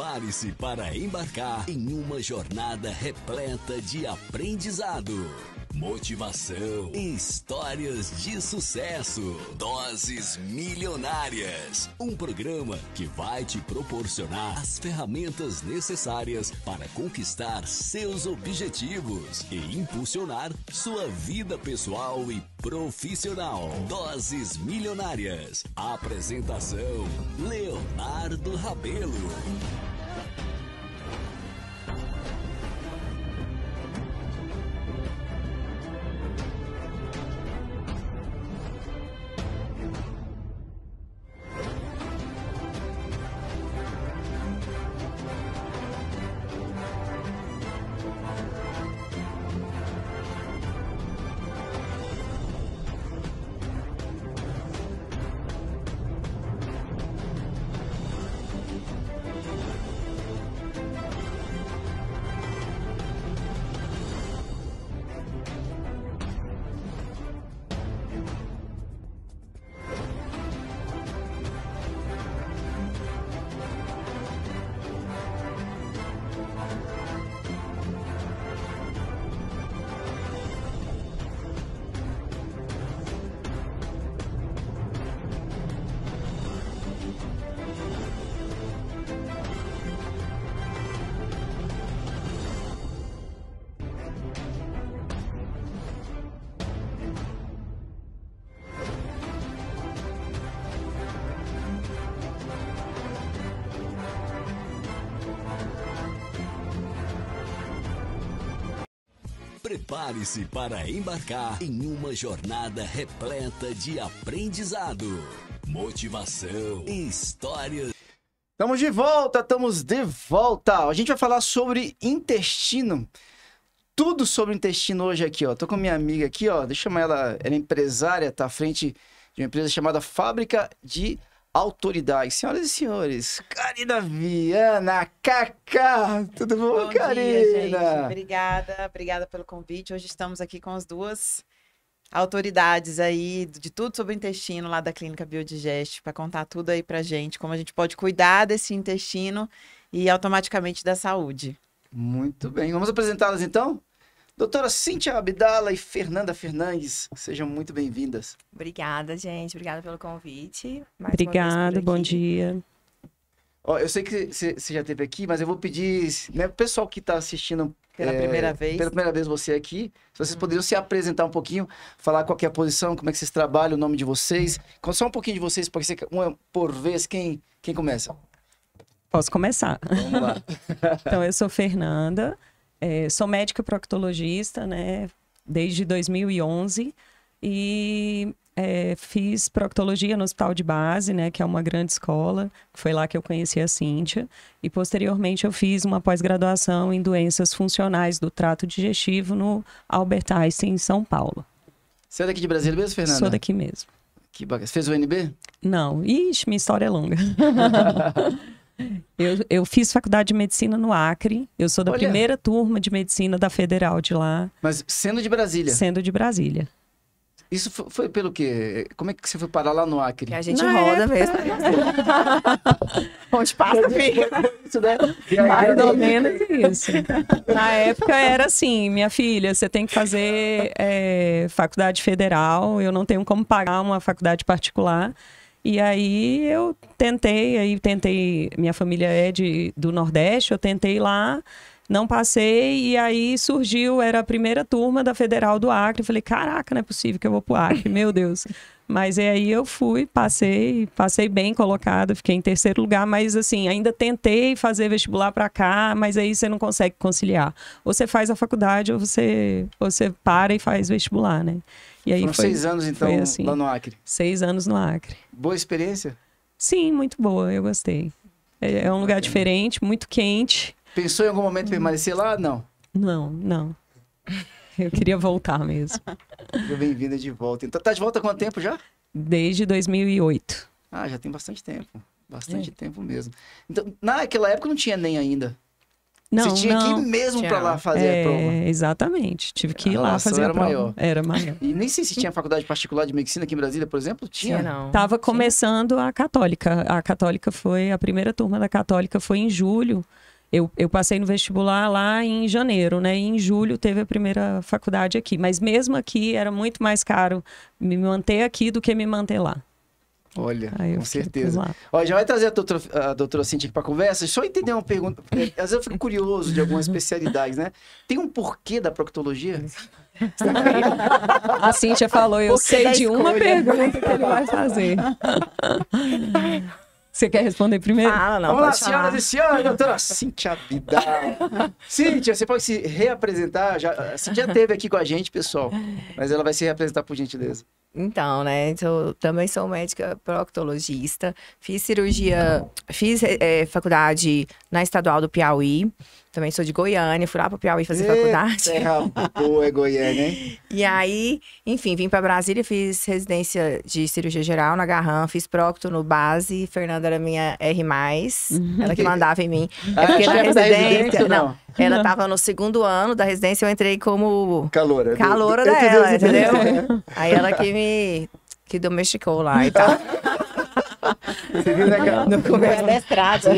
Prepare-se para embarcar em uma jornada repleta de aprendizado, motivação e histórias de sucesso. Doses Milionárias um programa que vai te proporcionar as ferramentas necessárias para conquistar seus objetivos e impulsionar sua vida pessoal e profissional. Doses Milionárias. Apresentação: Leonardo Rabelo. Prepare-se para embarcar em uma jornada repleta de aprendizado, motivação e histórias. Estamos de volta, estamos de volta. A gente vai falar sobre intestino. Tudo sobre intestino hoje aqui, ó. Tô com minha amiga aqui, ó. Deixa eu chamar ela. Ela é empresária, tá à frente de uma empresa chamada Fábrica de autoridade. Senhoras e senhores, Karina Viana, Cacá, tudo bom, bom Karina? Dia, obrigada, obrigada pelo convite. Hoje estamos aqui com as duas autoridades aí de tudo sobre o intestino lá da Clínica Biodigest para contar tudo aí pra gente, como a gente pode cuidar desse intestino e automaticamente da saúde. Muito bem, vamos apresentá-las então? Doutora Cíntia Abdala e Fernanda Fernandes, sejam muito bem-vindas. Obrigada, gente. Obrigada pelo convite. Mais Obrigada, bom dia. Ó, eu sei que você já esteve aqui, mas eu vou pedir, né, o pessoal que está assistindo pela é, primeira vez. Pela primeira vez você aqui, se vocês hum. poderiam se apresentar um pouquinho, falar qual é a posição, como é que vocês trabalham, o nome de vocês, conta só um pouquinho de vocês, porque uma por vez quem quem começa? Posso começar. Vamos lá. então eu sou Fernanda. É, sou médica proctologista, né? Desde 2011 e é, fiz proctologia no Hospital de Base, né, que é uma grande escola. Foi lá que eu conheci a Cíntia. E posteriormente eu fiz uma pós-graduação em doenças funcionais do trato digestivo no Albert Einstein, em São Paulo. Você é daqui de Brasília mesmo, Fernanda? Sou daqui mesmo. Que bacana. Você fez o NB? Não. Ixi, minha história é longa. Eu, eu fiz faculdade de medicina no Acre. Eu sou da Olha. primeira turma de medicina da Federal de lá. Mas sendo de Brasília? Sendo de Brasília. Isso foi, foi, pelo quê? Como é que você foi parar lá no Acre? Que a gente Na roda época... mesmo. Onde passa, filho? Isso, né? Mais ou menos isso. Na época era assim, minha filha, você tem que fazer é, faculdade federal, eu não tenho como pagar uma faculdade particular. E aí eu tentei, aí tentei, minha família é de, do Nordeste, eu tentei lá, não passei, e aí surgiu, era a primeira turma da Federal do Acre. Eu falei, caraca, não é possível que eu vou pro Acre, meu Deus. Mas é aí eu fui, passei, passei bem colocado fiquei em terceiro lugar, mas assim, ainda tentei fazer vestibular para cá, mas aí você não consegue conciliar. Ou você faz a faculdade ou você, ou você para e faz vestibular, né? E aí Foram foi, seis anos, então, assim, lá no Acre? Seis anos no Acre. Boa experiência? Sim, muito boa, eu gostei. É, é um lugar diferente, muito quente. Pensou em algum momento em permanecer lá? Não. Não, não. Eu queria voltar mesmo. Bem-vinda de volta. Então, tá de volta há quanto tempo já? Desde 2008. Ah, já tem bastante tempo. Bastante é. tempo mesmo. Então, naquela época não tinha nem ainda. Não, Você tinha não. que ir mesmo para lá fazer é, a prova. Exatamente. Tive que ir lá fazer a prova. Maior. Era maior. E nem sei se tinha faculdade particular de medicina aqui em Brasília, por exemplo. Tinha. Sim, não. Tava Sim. começando a católica. A católica foi a primeira turma da católica foi em julho. Eu, eu passei no vestibular lá em janeiro, né? E em julho teve a primeira faculdade aqui. Mas mesmo aqui era muito mais caro me manter aqui do que me manter lá. Olha, com certeza. Olha, já vai trazer a doutora, a doutora Cintia para conversa. Só entender uma pergunta. Às vezes eu fico curioso de algumas especialidades, né? Tem um porquê da proctologia? a Cintia falou, eu sei de uma pergunta que ele vai fazer. Você quer responder primeiro? Ah, não. Olá, senhoras e senhores, doutora Cintia Vidal. Cintia, você pode se reapresentar. Já, a Cintia esteve aqui com a gente, pessoal. Mas ela vai se reapresentar por gentileza. Então, né? Então, eu também sou médica proctologista. Fiz cirurgia, fiz é, faculdade na estadual do Piauí. Também sou de Goiânia, fui lá para Piauí fazer Eita, faculdade. Terra é, boa é Goiânia, hein? e aí, enfim, vim para Brasília, fiz residência de cirurgia geral na Garran, fiz procto no base. Fernanda era minha R+, ela que mandava em mim. Ah, é porque na residência, não. não ela estava no segundo ano da residência, eu entrei como. Caloura. Caloura dela, entendeu? Né? Aí ela que me. que domesticou lá e tal. Você viu, né, cara? No começo. Adestrado.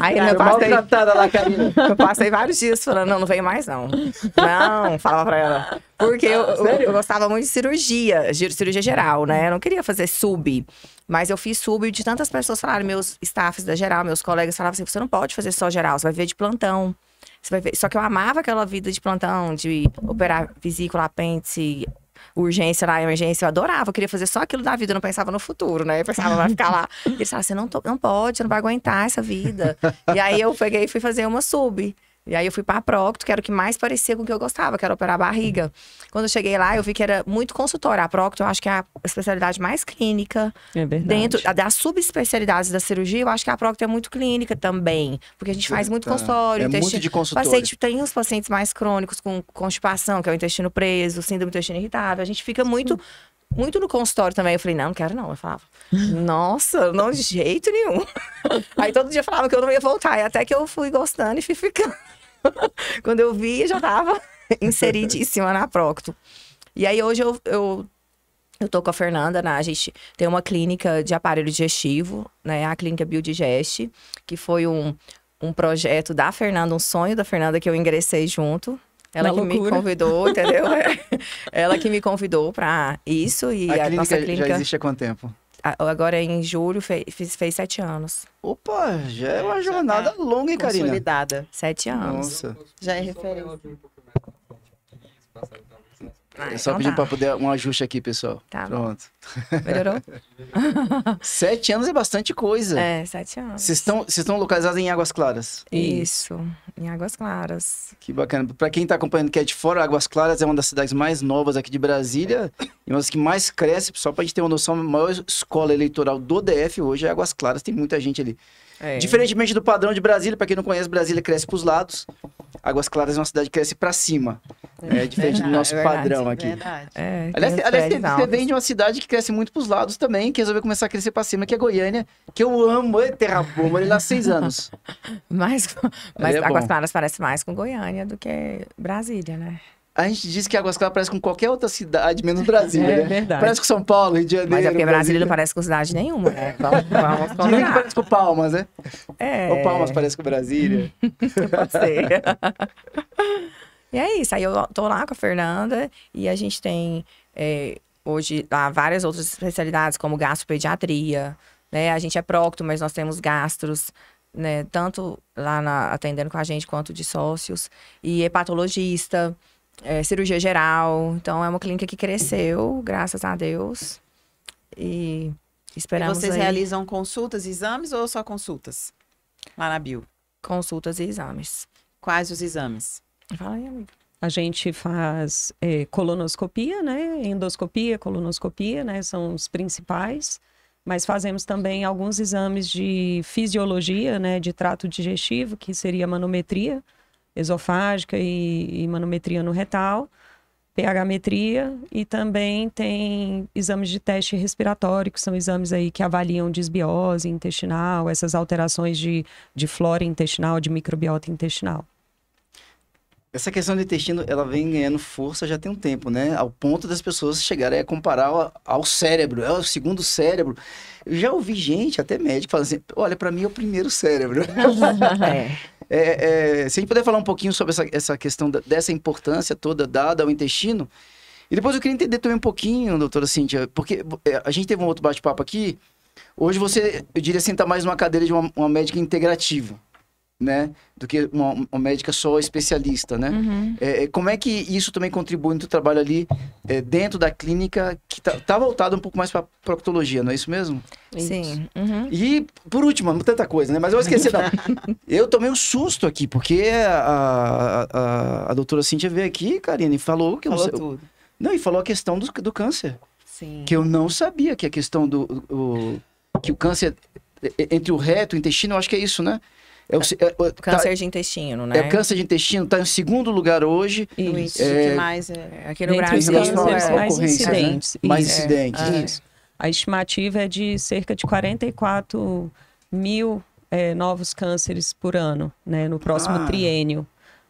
Aí eu né, tá passei... lá, Eu passei vários dias falando, não, não vem mais, não. Não, falava pra ela. Porque eu, eu, eu gostava muito de cirurgia, de cirurgia geral, né? Eu não queria fazer sub. Mas eu fiz sub de tantas pessoas falaram, meus staffs da geral, meus colegas falavam assim, você não pode fazer só geral, você vai ver de plantão. Você vai ver. Só que eu amava aquela vida de plantão, de operar vesícula, apêndice, urgência lá, emergência, eu adorava, eu queria fazer só aquilo da vida, eu não pensava no futuro, né? Eu pensava, vai ficar lá. e falava você assim, não, não pode, não vai aguentar essa vida. e aí eu peguei e fui fazer uma sub. E aí eu fui para Procto, que era o que mais parecia com o que eu gostava, que era operar a barriga. Quando eu cheguei lá, eu vi que era muito consultório A Procto, eu acho que é a especialidade mais clínica. É verdade. Dentro das subespecialidades da cirurgia, eu acho que a Procto é muito clínica também. Porque a gente faz muito consultório. É muito de consultório. Paciente, tem os pacientes mais crônicos com constipação, que é o intestino preso, síndrome do intestino irritável. A gente fica muito... Muito no consultório também. Eu falei, não, não quero não. Eu falava, nossa, não de jeito nenhum. Aí todo dia falava que eu não ia voltar. E até que eu fui gostando e fui ficando. Quando eu vi, já tava inseridíssima na Procto. E aí hoje eu, eu, eu tô com a Fernanda, né? A gente tem uma clínica de aparelho digestivo, né? A clínica Biodigest, que foi um, um projeto da Fernanda, um sonho da Fernanda que eu ingressei junto. Ela Na que loucura. me convidou, entendeu? É. Ela que me convidou para isso e a, a clínica nossa clínica... já existe há quanto tempo? Agora é em julho fez, fez, sete anos. Opa, já é, é uma jornada tá longa, hein, Karina? Consolidada. Sete anos. Nossa. Já é referência. Ah, é só então para tá. poder um ajuste aqui, pessoal. Tá Pronto. Melhorou? sete anos é bastante coisa. É, sete anos. Vocês estão, estão localizados em Águas Claras? Isso, em Águas Claras. Que bacana. Para quem está acompanhando que é de fora, Águas Claras é uma das cidades mais novas aqui de Brasília e uma das que mais cresce, só para a gente ter uma noção, a maior escola eleitoral do DF hoje é Águas Claras, tem muita gente ali. É. Diferentemente do padrão de Brasília, para quem não conhece, Brasília cresce para os lados. Águas Claras é uma cidade que cresce para cima. É, é diferente verdade, do nosso é verdade, padrão aqui. É, é, aliás, aliás você, você vem de uma cidade que cresce muito para os lados também, que resolveu começar a crescer para cima, que é Goiânia, que eu amo, é terra boa, morei lá seis anos. mas é mas é Águas Claras parece mais com Goiânia do que Brasília, né? A gente diz que Águas Claras parece com qualquer outra cidade, menos Brasília. É né? verdade. Parece com São Paulo, Rio de Janeiro. Mas é porque Brasília, não parece com cidade nenhuma, né? Vamos, vamos que parece com Palmas, né? É. Ou Palmas parece com Brasília. Pode ser. e é isso. Aí eu tô lá com a Fernanda e a gente tem é, hoje lá várias outras especialidades, como gastropediatria, né? A gente é prócto, mas nós temos gastros. Né, tanto lá na, atendendo com a gente quanto de sócios, e hepatologista, é, cirurgia geral. Então é uma clínica que cresceu, graças a Deus. E esperamos. E vocês aí... realizam consultas e exames ou só consultas? Lá na Bio. Consultas e exames. Quais os exames? Fala aí, amiga. A gente faz é, colonoscopia, né? Endoscopia, colonoscopia, né? São os principais. Mas fazemos também alguns exames de fisiologia, né? De trato digestivo, que seria manometria esofágica e, e manometria no retal, pH-metria e também tem exames de teste respiratório, que são exames aí que avaliam desbiose intestinal, essas alterações de, de flora intestinal, de microbiota intestinal. Essa questão do intestino, ela vem ganhando força já tem um tempo, né? Ao ponto das pessoas chegarem a comparar ao cérebro, é o segundo cérebro. Eu já ouvi gente, até médico, falando assim, olha, para mim é o primeiro cérebro. é. É, é, se a gente puder falar um pouquinho sobre essa, essa questão da, dessa importância toda dada ao intestino. E depois eu queria entender também um pouquinho, doutora Cíntia, porque é, a gente teve um outro bate-papo aqui. Hoje você, eu diria assim, mais numa cadeira de uma, uma médica integrativa né? Do que uma, uma médica só especialista, né? Uhum. É, é como é que isso também contribui no teu trabalho ali é, dentro da clínica que tá, tá voltado um pouco mais para proctologia, não é isso mesmo? Sim. Uhum. E por último, tanta coisa, né? Mas eu esqueci não. eu tomei um susto aqui porque a, a, a, a doutora Cintia veio aqui, Karine, falou que falou eu não sei, tudo. Não, e falou a questão do, do câncer. Sim. Que eu não sabia que a questão do que o câncer entre o reto e o intestino, eu acho que é isso, né? É o, é, tá câncer tá, de intestino, né? É câncer de intestino, está em segundo lugar hoje. Isso, é, que é, aqui no Brasil. É, mais né? incidentes. Né? Mais incidentes. É. Isso. A estimativa é de cerca de 44 mil é, novos cânceres por ano, né? No próximo ah. triênio.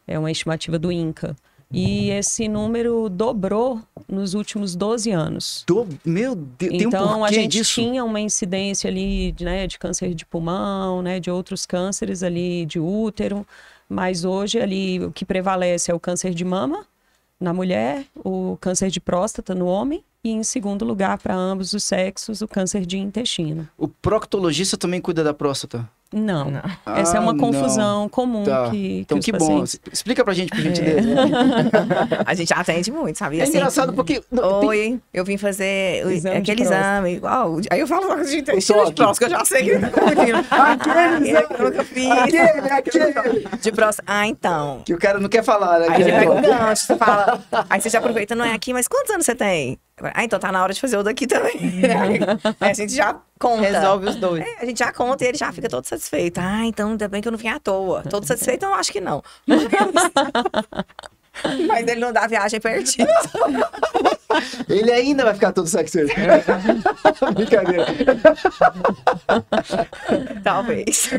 É uma estimativa do INCA. E esse número dobrou nos últimos 12 anos. Do... Meu Deus, então, um a gente disso? tinha uma incidência ali né, de câncer de pulmão, né, de outros cânceres ali de útero, mas hoje ali o que prevalece é o câncer de mama na mulher, o câncer de próstata no homem e em segundo lugar para ambos os sexos, o câncer de intestino. O proctologista também cuida da próstata? Não. Essa é uma ah, confusão não. comum tá. que, Então, que, que pacientes... bom. Explica pra gente, por é. gentileza. É. a gente atende muito, sabia? É assim, engraçado porque. Oi, tem... eu vim fazer exame aquele exame. Uau, aí eu falo, gente, o de próstata, eu já sei que tá aquele exame. Eu nunca fiz. Aquele, aquele. De próstata. Ah, então. Que o cara não quer falar, né? Aí ele pega gancho, você fala. Aí você já aproveita, não é aqui, mas quantos anos você tem? Ah, então tá na hora de fazer o daqui também. Aí é, a gente já conta. Resolve os dois. É, a gente já conta e ele já fica todo satisfeito. Ah, então ainda bem que eu não vim à toa. Todo satisfeito, eu acho que não. Mas, mas ele não dá viagem perdida. Ele ainda vai ficar todo satisfeito. Brincadeira. Talvez.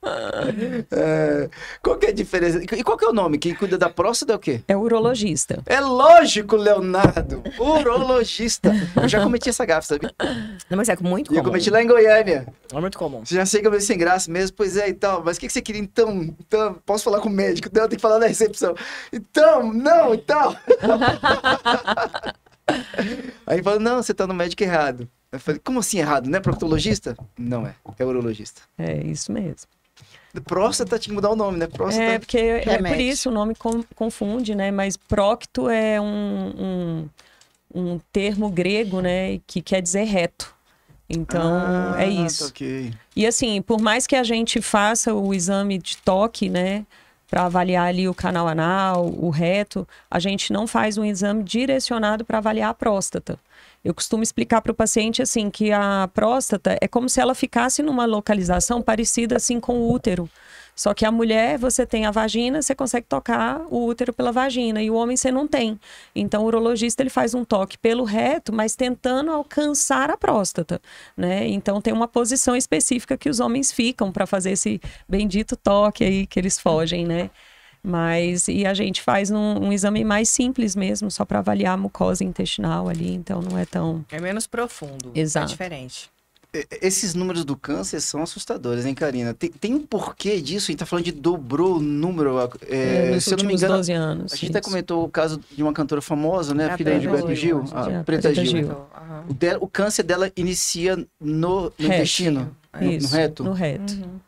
É, qual que é a diferença? E qual que é o nome? Quem cuida da próstata é o quê? É urologista. É lógico, Leonardo! Urologista! Eu já cometi essa gafe, sabe? Não, mas é muito comum. Eu cometi lá em Goiânia. É muito comum. Você já sei que eu sem graça mesmo, pois é e então, tal. Mas o que, que você queria então? Então, posso falar com o médico? eu tenho que falar na recepção. Então, não, então. Aí falou, não, você tá no médico errado. Eu falei, como assim errado? Não é proctologista? Não é, é urologista. É isso mesmo. Próstata tinha que mudar o nome, né? Próstata. É, porque é por isso o nome confunde, né? Mas prócto é um, um, um termo grego, né? Que quer dizer reto. Então, ah, é isso. Okay. E assim, por mais que a gente faça o exame de toque, né? Para avaliar ali o canal anal, o reto, a gente não faz um exame direcionado para avaliar a próstata. Eu costumo explicar para o paciente assim que a próstata é como se ela ficasse numa localização parecida assim com o útero. Só que a mulher, você tem a vagina, você consegue tocar o útero pela vagina, e o homem você não tem. Então, o urologista ele faz um toque pelo reto, mas tentando alcançar a próstata, né? Então, tem uma posição específica que os homens ficam para fazer esse bendito toque aí que eles fogem, né? Mas e a gente faz um, um exame mais simples mesmo, só para avaliar a mucosa intestinal ali, então não é tão é menos profundo, é Exato. é diferente. Esses números do câncer são assustadores, hein, Karina? Tem, tem um porquê disso? A gente tá falando de dobrou o número. É, é, se eu não me engano. 12 anos, a gente isso. até comentou o caso de uma cantora famosa, né? É a filha de Beto Gil, né? a é, Preta, Gil. Gil. Uhum. O, de, o, câncer dela inicia no, no intestino. No, no, reto. No reto. Uhum.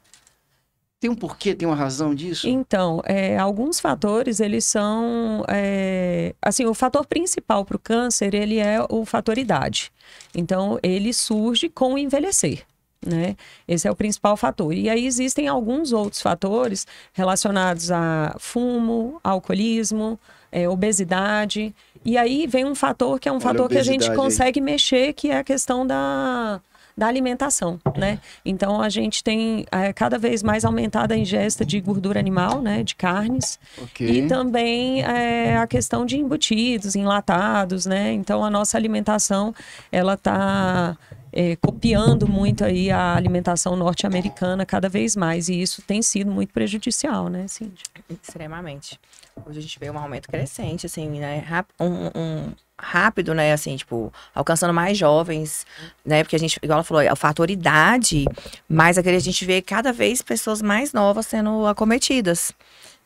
Tem um porquê, tem uma razão disso? Então, é, alguns fatores, eles são... É, assim, o fator principal para o câncer, ele é o fator idade. Então, ele surge com o envelhecer. Né? Esse é o principal fator. E aí existem alguns outros fatores relacionados a fumo, alcoolismo, é, obesidade. E aí vem um fator que é um Olha fator que a gente consegue aí. mexer, que é a questão da da alimentação, né? É. Então a gente tem é, cada vez mais aumentada a ingesta de gordura animal, né? De carnes. Okay. E também é, a questão de embutidos, enlatados, né? Então a nossa alimentação, ela tá é, copiando muito aí a alimentação norte-americana cada vez mais. E isso tem sido muito prejudicial, né, Sim, Extremamente. Hoje a gente vê um aumento crescente, assim, né? Um, um rápido, né? Assim, tipo, alcançando mais jovens, né? Porque a gente, igual ela falou, o fator idade, mas aquele a gente vê cada vez pessoas mais novas sendo acometidas.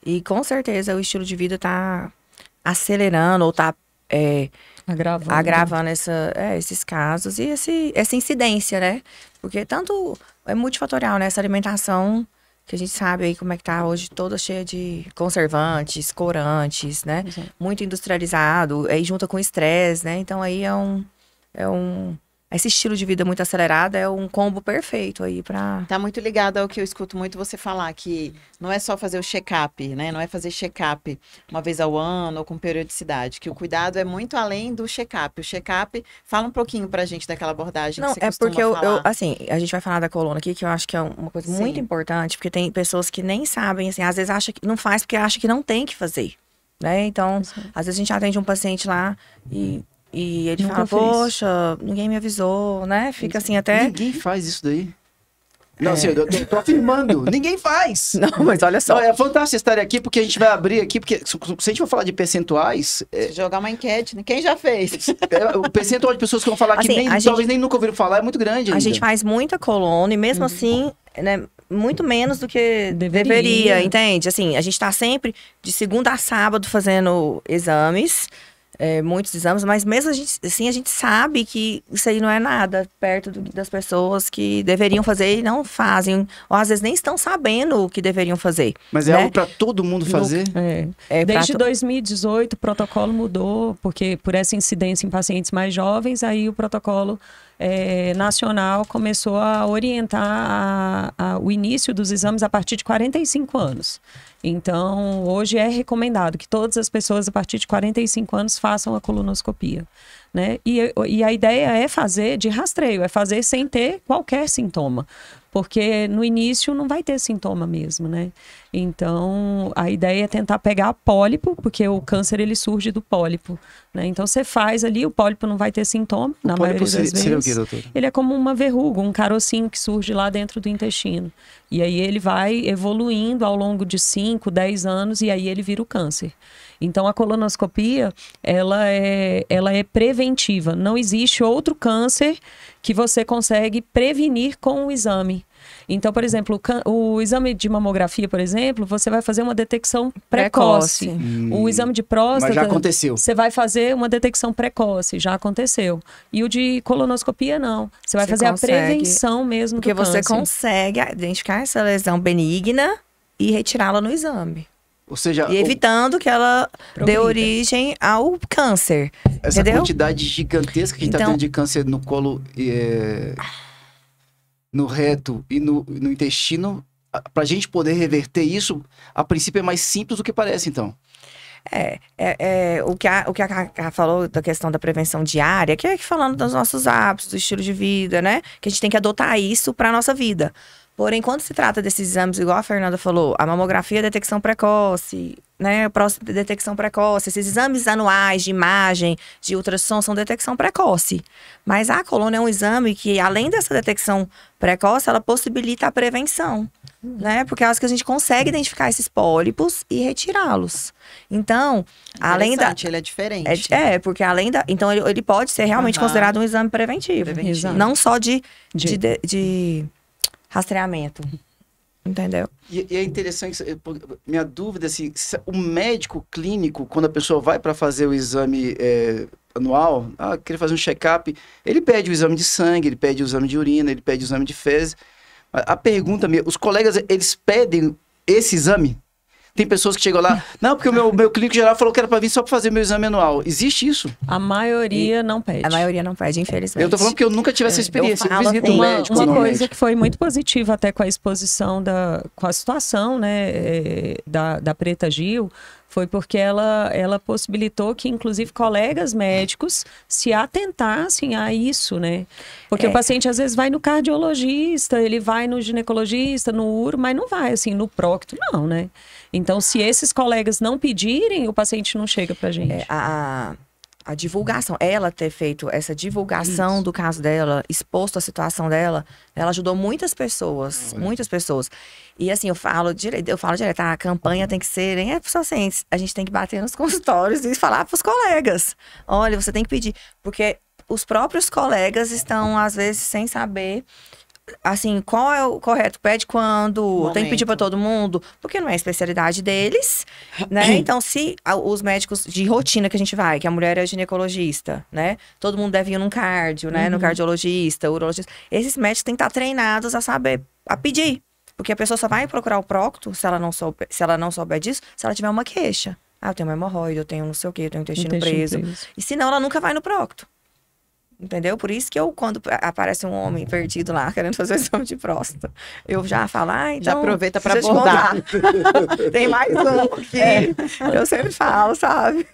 E com certeza o estilo de vida tá acelerando ou tá é, agravando, agravando essa, é, esses casos e esse, essa incidência, né? Porque tanto é multifatorial, né? Essa alimentação que a gente sabe aí como é que tá hoje, toda cheia de conservantes, corantes, né? Uhum. Muito industrializado, aí junta com estresse, né? Então aí é um é um esse estilo de vida muito acelerado é um combo perfeito aí para Tá muito ligado ao que eu escuto muito você falar que não é só fazer o check-up, né? Não é fazer check-up uma vez ao ano ou com periodicidade, que o cuidado é muito além do check-up. O check-up fala um pouquinho pra gente daquela abordagem Não, é porque eu, eu, assim, a gente vai falar da coluna aqui que eu acho que é uma coisa Sim. muito importante, porque tem pessoas que nem sabem, assim, às vezes acha que não faz porque acha que não tem que fazer. Né? Então, Sim. às vezes a gente atende um paciente lá e e ele Nunca fala, poxa, ninguém me avisou, né? Fica assim até. Ninguém faz isso daí. Não, é. assim, eu tô, afirmando. Ninguém faz. Não, mas olha só. Não, é fantástico estar aqui, porque a gente vai abrir aqui, porque se a gente for falar de percentuais. É... Jogar uma enquete, né? Quem já fez? É, o percentual de pessoas que vão falar assim, que nem, gente, talvez nem nunca ouviram falar é muito grande. Ainda. A gente faz muita coluna e mesmo uhum. assim, né? Muito menos do que deveria. deveria, entende? Assim, a gente tá sempre de segunda a sábado fazendo exames é, muitos exames, mas mesmo a gente, assim, a gente sabe que isso aí não é nada perto do, das pessoas que deveriam fazer e não fazem, ou às vezes nem estão sabendo o que deveriam fazer. Mas é né? é algo para todo mundo fazer? No, é, é Desde to... 2018 o protocolo mudou, porque por essa incidência em pacientes mais jovens, aí o protocolo é, nacional começou a orientar a, a, o início dos exames a partir de 45 anos. Então, hoje é recomendado que todas as pessoas a partir de 45 anos façam a colonoscopia. Né? E, e a ideia é fazer de rastreio, é fazer sem ter qualquer sintoma porque no início não vai ter sintoma mesmo, né? Então, a ideia é tentar pegar pólipo, porque o câncer ele surge do pólipo, né? Então você faz ali, o pólipo não vai ter sintoma, na maioria das seria, vezes. Seria o quê, ele é como uma verruga, um carocinho que surge lá dentro do intestino. E aí ele vai evoluindo ao longo de 5, 10 anos e aí ele vira o câncer. Então, a colonoscopia, ela é, ela é preventiva. Não existe outro câncer que você consegue prevenir com o exame. Então, por exemplo, o, exame de mamografia, por exemplo, você vai fazer uma detecção precoce. precoce. Hum, o exame de próstata. Mas já aconteceu. Você vai fazer uma detecção precoce, já aconteceu. E o de colonoscopia, não. Você vai você fazer consegue, a prevenção mesmo Porque do câncer. você consegue identificar essa lesão benigna e retirá-la no exame. Ou seja, e evitando o... que ela dê origem ao câncer. Essa entendeu? quantidade gigantesca que está então tendo de câncer no colo, é... no reto e no, no intestino, para a gente poder reverter isso, a princípio é mais simples do que parece, então. É, é, é, o que a, o que a Cacá falou da questão da prevenção diária, que é falando dos nossos hábitos, do estilo de vida, né? Que a gente tem que adotar isso para nossa vida. Porém, quando se trata desses exames, igual a Fernanda falou, a mamografia, é detecção precoce, né, próstata, é detecção precoce, esses exames anuais de imagem, de ultrassom, são detecção precoce. Mas a colônia é um exame que, além dessa detecção precoce, ela possibilita a prevenção, né, porque é que a gente consegue identificar esses pólipos e retirá-los. Então, além da... ele é diferente. É, é, porque além da... Então, ele, ele pode ser realmente uhum. considerado um exame preventivo. preventivo. Não só de, de, de, de rastreamento. Entendeu? E, e, é interessante, minha dúvida é assim, o médico clínico, quando a pessoa vai para fazer o exame é, anual, ah, fazer um check-up, ele pede o exame de sangue, ele pede o exame de urina, ele pede o exame de fezes. A, a pergunta minha, os colegas, eles pedem esse exame? Tem pessoas que chegam lá, não, porque o meu, meu clínico geral falou que era para vir só para fazer meu exame anual. Existe isso? A maioria e... não pede. A maioria não pede, infelizmente. Eu tô falando porque eu nunca tive essa experiência. Eu, eu visito um médico. Uma coisa que foi muito positiva até com a exposição da com a situação, né, eh, da, da Preta Gil, foi porque ela, ela possibilitou que, inclusive, colegas médicos se atentassem a isso, né? Porque é. o paciente, às vezes, vai no cardiologista, ele vai no ginecologista, no uro, mas não vai, assim, no prócto, não, né? Então, se esses colegas não pedirem, o paciente não chega para é, a gente. a, a divulgação, ela ter feito essa divulgação Isso. do caso dela, exposto a situação dela, ela ajudou muitas pessoas, Olha. muitas pessoas. E assim, eu falo direto, eu falo direto, ah, a campanha tem que ser, hein, é, pacientes. Assim, a gente tem que bater nos consultórios e falar para os colegas. Olha, você tem que pedir, porque os próprios colegas estão às vezes sem saber assim, qual é o correto? Pede quando? Momento. Tem que pedir para todo mundo? Porque não é a especialidade deles, uhum. né? Uhum. Então, se os médicos de rotina que a gente vai, que a mulher é ginecologista, né? Todo mundo deve ir num cardio, né? Uhum. No cardiologista, urologista. Esses médicos têm que estar treinados a saber, a pedir. Porque a pessoa só vai procurar o prócto se ela não souber, se ela não souber disso, se ela tiver uma queixa. Ah, eu tenho uma hemorroida, eu tenho não sei o quê, eu tenho intestino, intestino preso. preso. E senão ela nunca vai no prócto. Entendeu? Por isso que eu, quando aparece um homem perdido lá querendo fazer o exame de próstata, eu já falo, ah, então. Já aproveita para abordar. Tem mais um que é. eu sempre falo, sabe?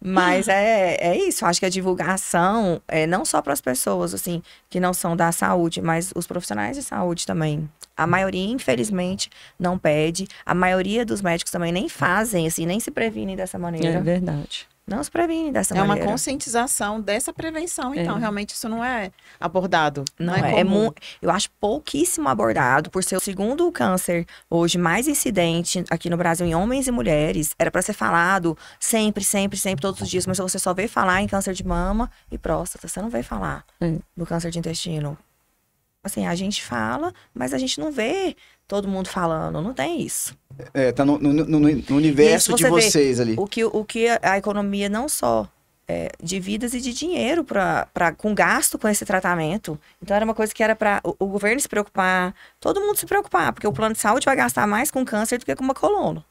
Mas é, é isso. Acho que a divulgação é não só para as pessoas, assim, que não são da saúde, mas os profissionais de saúde também. A maioria, infelizmente, não pede. A maioria dos médicos também nem fazem, assim, nem se previnem dessa maneira. É verdade. Não se previne dessa é maneira. É uma conscientização dessa prevenção, então. É. Realmente isso não é abordado. Não, não é, é, é comum. Eu acho pouquíssimo abordado, por ser o segundo câncer hoje mais incidente aqui no Brasil em homens e mulheres. Era para ser falado sempre, sempre, sempre, todos os dias. Mas você só vê falar em câncer de mama e próstata. Você não vê falar é. do câncer de intestino. Assim, a gente fala, mas a gente não vê todo mundo falando, não tem isso. É, tá no, no, no, no universo você de vocês ali. O que, o que a economia não só é, de vidas e de dinheiro pra, pra, com gasto com esse tratamento. Então era uma coisa que era para o, o, governo se preocupar, todo mundo se preocupar, porque o plano de saúde vai gastar mais com câncer do que com uma coluna.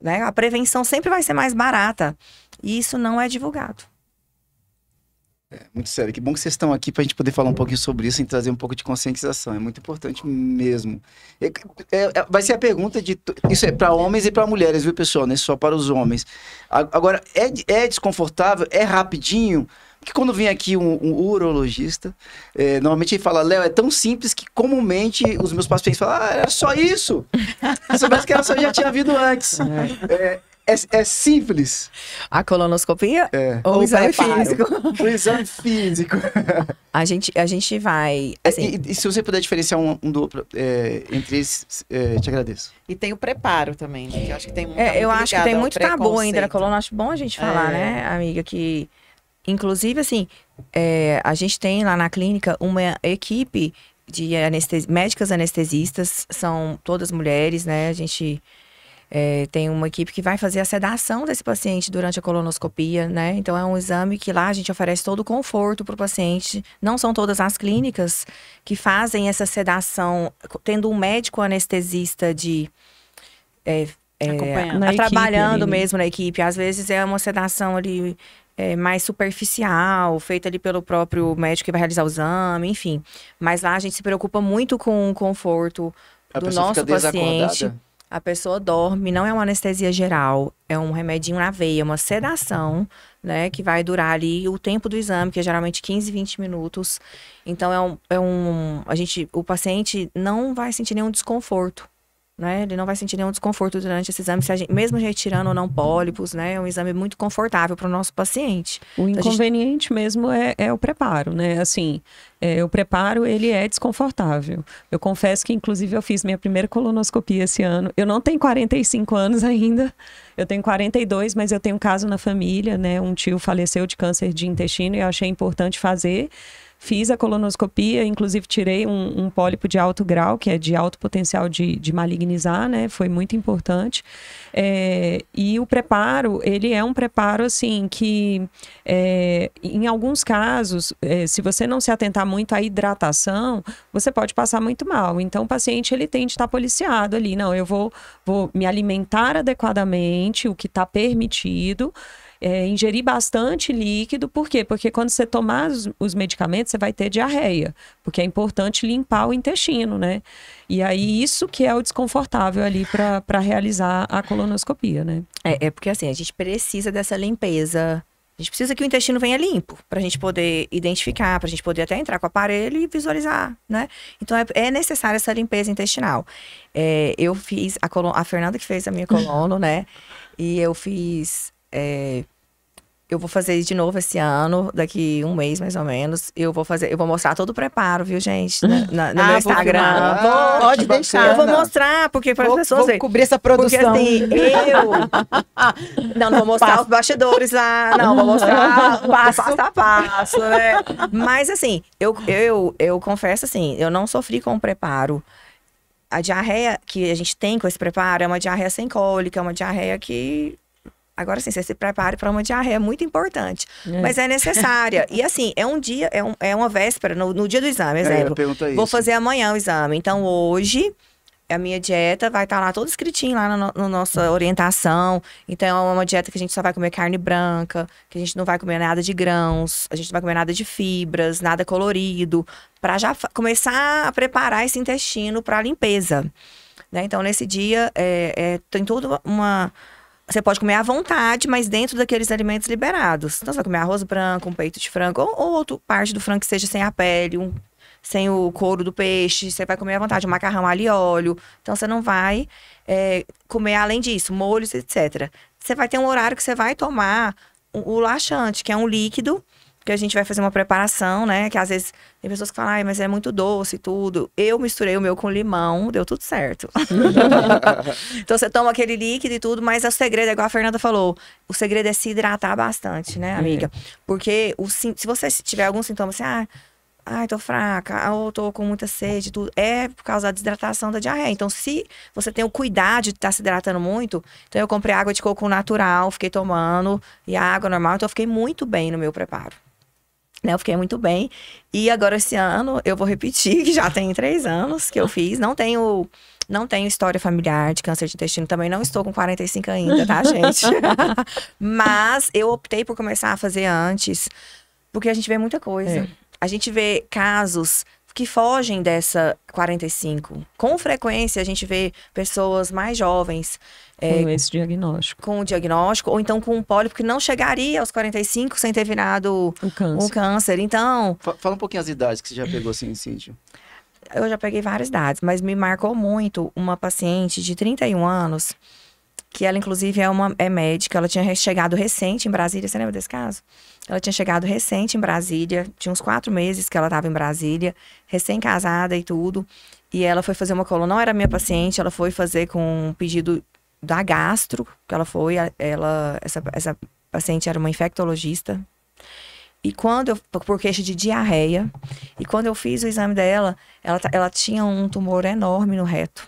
Né? A prevenção sempre vai ser mais barata. E isso não é divulgado. É, muito sério. Que bom que vocês estão aqui para a gente poder falar um pouquinho sobre isso e trazer um pouco de conscientização. É muito importante mesmo. É, é, é vai ser a pergunta de. Isso é para homens e para mulheres, viu, pessoal? Não é só para os homens. Agora, é, é desconfortável? É rapidinho? Porque quando vem aqui um, um urologista, é, normalmente ele fala, Léo, é tão simples que comumente os meus pacientes falam, ah, era só isso. Se soubesse que era só, eu já tinha havido antes. É. É, é, é, simples. A colonoscopia? É. Ou o exame físico? O exame físico. A gente, a gente vai. É, assim... E, e, se você puder diferenciar um, um do outro é, entre esses, é, te agradeço. E tem o preparo também, né, Que eu acho que tem muito. É, eu acho que tem muito tabu ainda na colônia. Acho bom a gente falar, é. né, amiga, que. Inclusive, assim, é, a gente tem lá na clínica uma equipe de anestesi médicas anestesistas, são todas mulheres, né? A gente é, tem uma equipe que vai fazer a sedação desse paciente durante a colonoscopia, né? Então é um exame que lá a gente oferece todo o conforto para o paciente. Não são todas as clínicas que fazem essa sedação, tendo um médico anestesista de é, é, trabalhando equipe, né? mesmo na equipe. Às vezes é uma sedação ali é, mais superficial, feita ali pelo próprio médico que vai realizar o exame, enfim. Mas lá a gente se preocupa muito com o conforto a do nosso paciente. A pessoa dorme, não é uma anestesia geral, é um remedinho na veia, uma sedação, né? Que vai durar ali o tempo do exame, que é geralmente 15, 20 minutos. Então é um, é um. A gente, o paciente não vai sentir nenhum desconforto né? Ele não vai sentir nenhum desconforto durante esse exame, se a gente, mesmo retirando ou não pólipos, né? É um exame muito confortável para o nosso paciente. O então, inconveniente gente... mesmo é, é, o preparo, né? Assim, é, o preparo, ele é desconfortável. Eu confesso que, inclusive, eu fiz minha primeira colonoscopia esse ano. Eu não tenho 45 anos ainda, eu tenho 42, mas eu tenho um caso na família, né? Um tio faleceu de câncer de intestino e eu achei importante fazer. Fiz a colonoscopia, inclusive tirei um, um pólipo de alto grau, que é de alto potencial de, de malignizar, né? Foi muito importante. É, e o preparo, ele é um preparo, assim, que é, em alguns casos, é, se você não se atentar muito à hidratação, você pode passar muito mal. Então, o paciente, ele tem de estar policiado ali. Não, eu vou, vou me alimentar adequadamente, o que está permitido, é, ingerir bastante líquido, por quê? Porque quando você tomar os, os, medicamentos, você vai ter diarreia, porque é importante limpar o intestino, né? E aí isso que é o desconfortável ali para realizar a colonoscopia, né? É, é porque assim, a gente precisa dessa limpeza a gente precisa que o intestino venha limpo, para a gente poder identificar, para a gente poder até entrar com o aparelho e visualizar, né? Então é, é necessária essa limpeza intestinal. É, eu fiz, a, a Fernanda que fez a minha colono, né? E eu fiz é, eu vou fazer de novo esse ano, daqui um mês mais ou menos. Eu vou fazer, eu vou mostrar todo o preparo, viu, gente? Na, na, no ah, meu Instagram. Vou, ah, pode deixar. Eu vou mostrar, porque para as pessoas. Vou cobrir essa produção. Porque assim, eu. não, não vou mostrar passo. os bastidores lá, não, vou mostrar passo, passo a passo, né? Mas assim, eu, eu, eu confesso assim, eu não sofri com o preparo. A diarreia que a gente tem com esse preparo é uma diarreia sem cólica, é uma diarreia que Agora sim, você se prepare para uma diarreia é muito importante, é. mas é necessária. e assim, é um dia, é, um, é uma véspera, no, no, dia do exame, é, exemplo. É, Vou fazer amanhã o exame. Então, hoje, a minha dieta vai estar tá lá todo escritinho lá na no, no nossa orientação. Então, é uma dieta que a gente só vai comer carne branca, que a gente não vai comer nada de grãos, a gente não vai comer nada de fibras, nada colorido, para já começar a preparar esse intestino para a limpeza. Né? Então, nesse dia, é, é, tem toda uma você pode comer à vontade, mas dentro daqueles alimentos liberados. Então, você vai comer arroz branco, um peito de frango, ou, ou outra parte do frango que seja sem a pele, um, sem o couro do peixe. Você vai comer à vontade, um macarrão ali óleo. Então, você não vai é, comer além disso, molhos, etc. Você vai ter um horário que você vai tomar o, o laxante, que é um líquido porque a gente vai fazer uma preparação, né? Que às vezes tem pessoas que falam, ai, mas é muito doce e tudo. Eu misturei o meu com limão, deu tudo certo. então você toma aquele líquido e tudo, mas o segredo, é igual a Fernanda falou, o segredo é se hidratar bastante, né, amiga? É. Porque o, se você tiver algum sintoma assim, ah, ai, tô fraca, ou tô com muita sede, tudo, é por causa da desidratação da diarreia. Então, se você tem o cuidado de estar tá se hidratando muito, então eu comprei água de coco natural, fiquei tomando, e a água normal, então eu fiquei muito bem no meu preparo. Né, eu fiquei muito bem. E agora esse ano eu vou repetir, que já tem três anos que eu fiz. Não tenho não tenho história familiar de câncer de intestino, também não estou com 45 ainda, tá, gente? Mas eu optei por começar a fazer antes, porque a gente vê muita coisa. É. A gente vê casos que fogem dessa 45. Com frequência, a gente vê pessoas mais jovens. É, com esse diagnóstico. Com o diagnóstico, ou então com um pólipo que não chegaria aos 45 sem ter virado um câncer. Um câncer. Então. Fala um pouquinho as idades que você já pegou assim, Cíntia. Eu já peguei várias idades, mas me marcou muito uma paciente de 31 anos que ela, inclusive, é, uma, é médica. Ela tinha chegado recente em Brasília. Você lembra desse caso? Ela tinha chegado recente em Brasília. Tinha uns quatro meses que ela estava em Brasília, recém-casada e tudo. E ela foi fazer uma coluna. Não era minha paciente, ela foi fazer com um pedido da gastro, que ela foi. Ela, essa, essa paciente era uma infectologista. E quando eu, por queixa de diarreia, e quando eu fiz o exame dela, ela, ela tinha um tumor enorme no reto.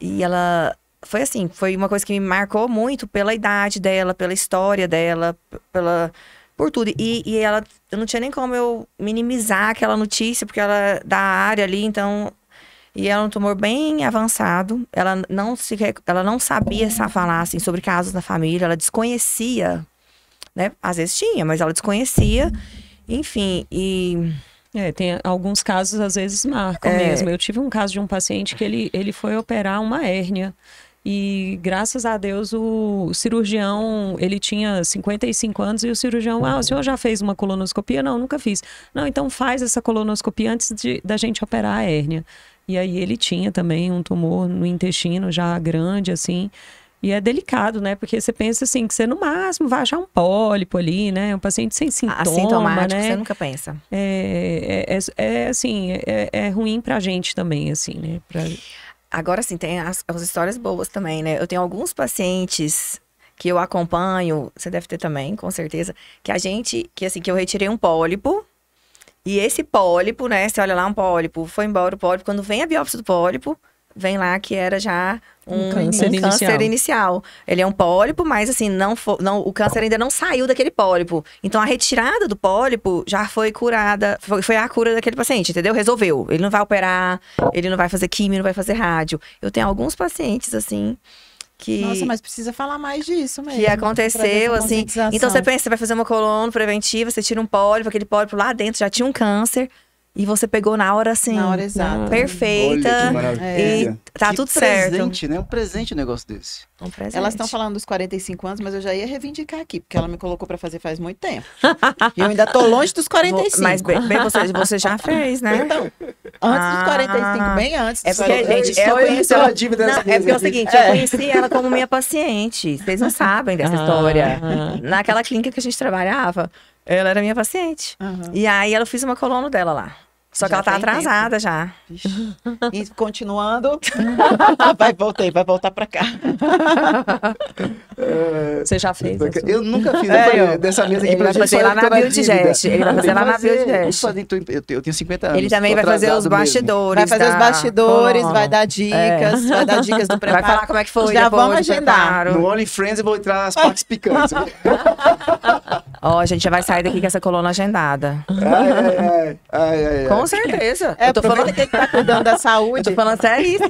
E ela foi assim, foi uma coisa que me marcou muito pela idade dela, pela história dela, pela por tudo. E, e ela, eu não tinha nem como eu minimizar aquela notícia, porque ela é da área ali, então. E ela é um tumor bem avançado. Ela não, se, ela não sabia falar assim, sobre casos na família, ela desconhecia, né? Às vezes tinha, mas ela desconhecia. Enfim, e. É, tem alguns casos, às vezes, marcam é... mesmo. Eu tive um caso de um paciente que ele, ele foi operar uma hérnia e graças a Deus o cirurgião, ele tinha 55 anos e o cirurgião, ah, o senhor já fez uma colonoscopia? Não, nunca fiz. Não, então faz essa colonoscopia antes de, da gente operar a hérnia. E aí ele tinha também um tumor no intestino já grande, assim. E é delicado, né? Porque você pensa assim, que você no máximo vai achar um pólipo ali, né? Um paciente sem ah, sintoma, Assintomático, né? você nunca pensa. É, é, é, é assim, é, é ruim pra gente também, assim, né? Pra... Agora sim, tem as, as histórias boas também, né? Eu tenho alguns pacientes que eu acompanho, você deve ter também, com certeza, que a gente, que assim, que eu retirei um pólipo, e esse pólipo, né, você olha lá um pólipo, foi embora o pólipo, quando vem a biópsia do pólipo, vem lá que era já um, câncer, um inicial. câncer, inicial. Ele é um pólipo, mas assim, não, for, não o câncer ainda não saiu daquele pólipo. Então a retirada do pólipo já foi curada, foi, foi, a cura daquele paciente, entendeu? Resolveu. Ele não vai operar, ele não vai fazer químio, não vai fazer rádio. Eu tenho alguns pacientes assim que Nossa, mas precisa falar mais disso mesmo. Que aconteceu assim. Então você pensa, você vai fazer uma colônia preventiva, você tira um pólipo, aquele pólipo lá dentro já tinha um câncer. E você pegou na hora assim. Na hora exata. Ah. Perfeita. Olha, que maravilha. E é. tá que tudo presente, certo. presente, né? Um presente um negócio desse. Um presente. Elas estão falando dos 45 anos, mas eu já ia reivindicar aqui, porque ela me colocou para fazer faz muito tempo. e eu ainda tô longe dos 45. Mas bem, bem você, você já fez, né? Então, antes dos 45, ah. bem antes. É porque, gente, eu, conheci ela... dívida É porque é o seguinte, eu é. conheci ela como minha paciente. Vocês não sabem dessa ah, história. Ah. Naquela clínica que a gente trabalhava, ela era minha paciente. Uhum. E aí ela fez uma coluna dela lá. Só que já ela tá atrasada tempo. já. E continuando, vai voltei, vai voltar para cá. É, você já fez? Eu nunca fiz é, eu, dessa mesa aqui para gente. Fazer lá na Buildjet. É ele vai fazer lá na Buildjet. Eu, eu tenho 50 anos. Ele também vai fazer os bastidores. Mesmo. Vai fazer os bastidores, oh, vai dar dicas, é. vai dar dicas do preparo. Vai falar como é que foi. Já vamos agendar. No Only Friends eu vou entrar nas partes picantes. Ó, oh, a gente já vai sair daqui com essa coluna agendada. Ai, ai, ai. ai, ai, ai. Com com certeza. É, eu tô falando que tá cuidando da saúde. Eu tô falando seríssimo.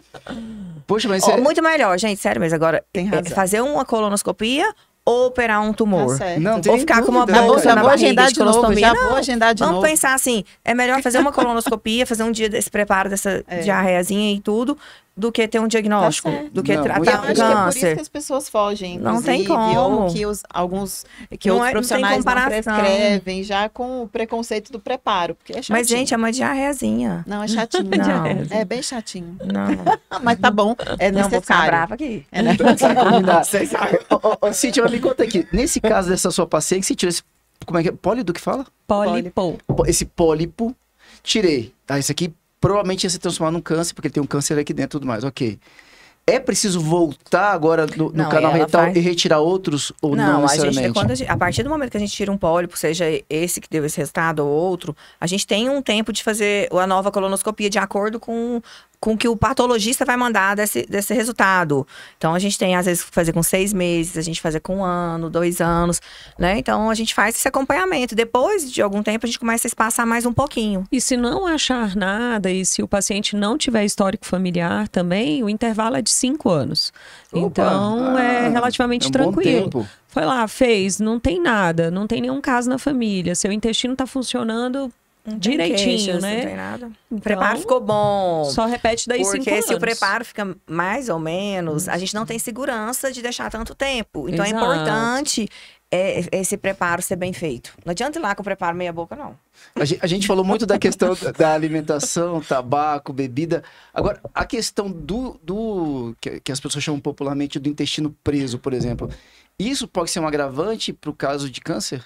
Poxa, mas. é Oh, muito melhor, gente, sério, mas agora. tem é, fazer uma colonoscopia ou operar um tumor. Tá não, ou ficar dúvida, com uma bolsa na barriga agendar de, colonoscopia novo, já não, vou agendar de vamos novo. pensar assim, é melhor fazer uma colonoscopia, fazer um dia desse preparo dessa é. diarreazinha e tudo, do que ter um diagnóstico, tá do que não, tratar tá um câncer. que é por isso que as pessoas fogem, não tem como. Ou que os, alguns que não os é- profissionais não, não prescrevem já com o preconceito do preparo, porque é chatinho. Mas gente, é uma diarreazinha. Não, é chatinho. Não. É bem chatinho. Não. Mas tá bom, é não, necessário. Não, brava aqui. É necessário. Ô, Cíntia, me conta aqui, nesse caso dessa sua paciente, você tirou esse, como é que é? Pólido que fala? Pólipo. Esse pólipo, tirei. Tá, esse aqui provavelmente ia se transformar num câncer, porque ele tem um câncer aqui dentro e tudo mais, ok. É preciso voltar agora no, não, canal retal faz... e retirar outros ou não, não a gente, quando a, gente, a partir do momento que a gente tira um pólipo, seja esse que deu esse resultado ou outro, a gente tem um tempo de fazer a nova colonoscopia de acordo com com que o patologista vai mandar desse, desse resultado. Então, a gente tem, às vezes, fazer com seis meses, a gente fazer com um ano, dois anos, né? Então, a gente faz esse acompanhamento. Depois de algum tempo, a gente começa a espaçar mais um pouquinho. E se não achar nada e se o paciente não tiver histórico familiar também, o intervalo é de cinco anos. Opa, então, é ah, é relativamente é um tranquilo foi lá, fez, não tem nada, não tem nenhum caso na família, seu intestino está funcionando não direitinho, queixas, assim, né? Não tem nada. Então, o preparo então, ficou bom. Só repete daí Porque cinco se anos. o preparo fica mais ou menos, a gente não tem segurança de deixar tanto tempo. Então é Exato. é importante é, esse preparo ser bem feito. Não adianta ir lá com o preparo meia boca, não. A gente, a gente falou muito da questão da alimentação, tabaco, bebida. Agora, a questão do, do que, que as pessoas chamam popularmente do intestino preso, por exemplo. Isso pode ser um agravante para o caso de câncer?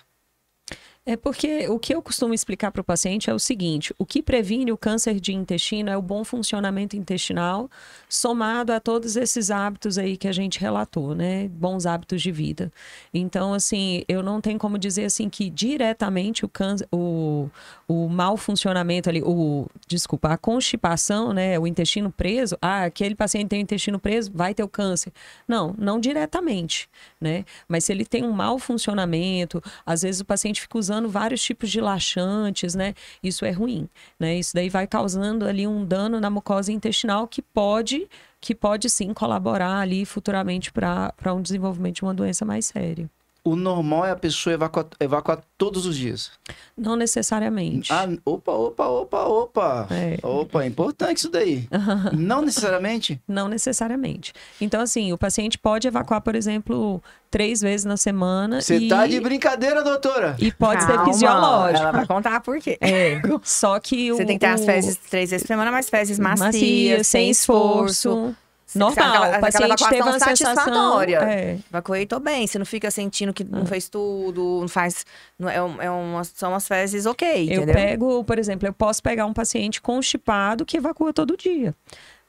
É porque o que eu costumo explicar para o paciente é o seguinte: o que previne o câncer de intestino é o bom funcionamento intestinal, somado a todos esses hábitos aí que a gente relatou, né? Bons hábitos de vida. Então, assim, eu não tenho como dizer assim que diretamente o, câncer, o, o mau funcionamento ali, o desculpa, a constipação, né, o intestino preso, ah, aquele paciente tem o intestino preso, vai ter o câncer. Não, não diretamente, né? Mas se ele tem um mau funcionamento, às vezes o paciente fica usando vários tipos de laxantes, né? Isso é ruim, né? Isso daí vai causando ali um dano na mucosa intestinal que pode que pode sim colaborar ali futuramente para um desenvolvimento de uma doença mais séria o normal é a pessoa evacuar, evacuar todos os dias? Não necessariamente. Ah, opa, opa, opa, opa. É. Opa, é importante isso daí. Não necessariamente? Não necessariamente. Então, assim, o paciente pode evacuar, por exemplo, três vezes na semana. Você tá e... tá de brincadeira, doutora? E pode Calma, ser fisiológico. Ela vai contar por quê. É. Só que o. Você tem que ter as fezes três vezes por semana, mas fezes macias, macias sem esforço. esforço Normal, aquela, o paciente tá teve uma satisfatória. Sensação, é. Evacuatou bem, você não fica sentindo que não ah. fez tudo, não faz... Não, é, um, é uma, são umas fezes ok, Eu pego, por exemplo, eu posso pegar um paciente constipado que evacua todo dia.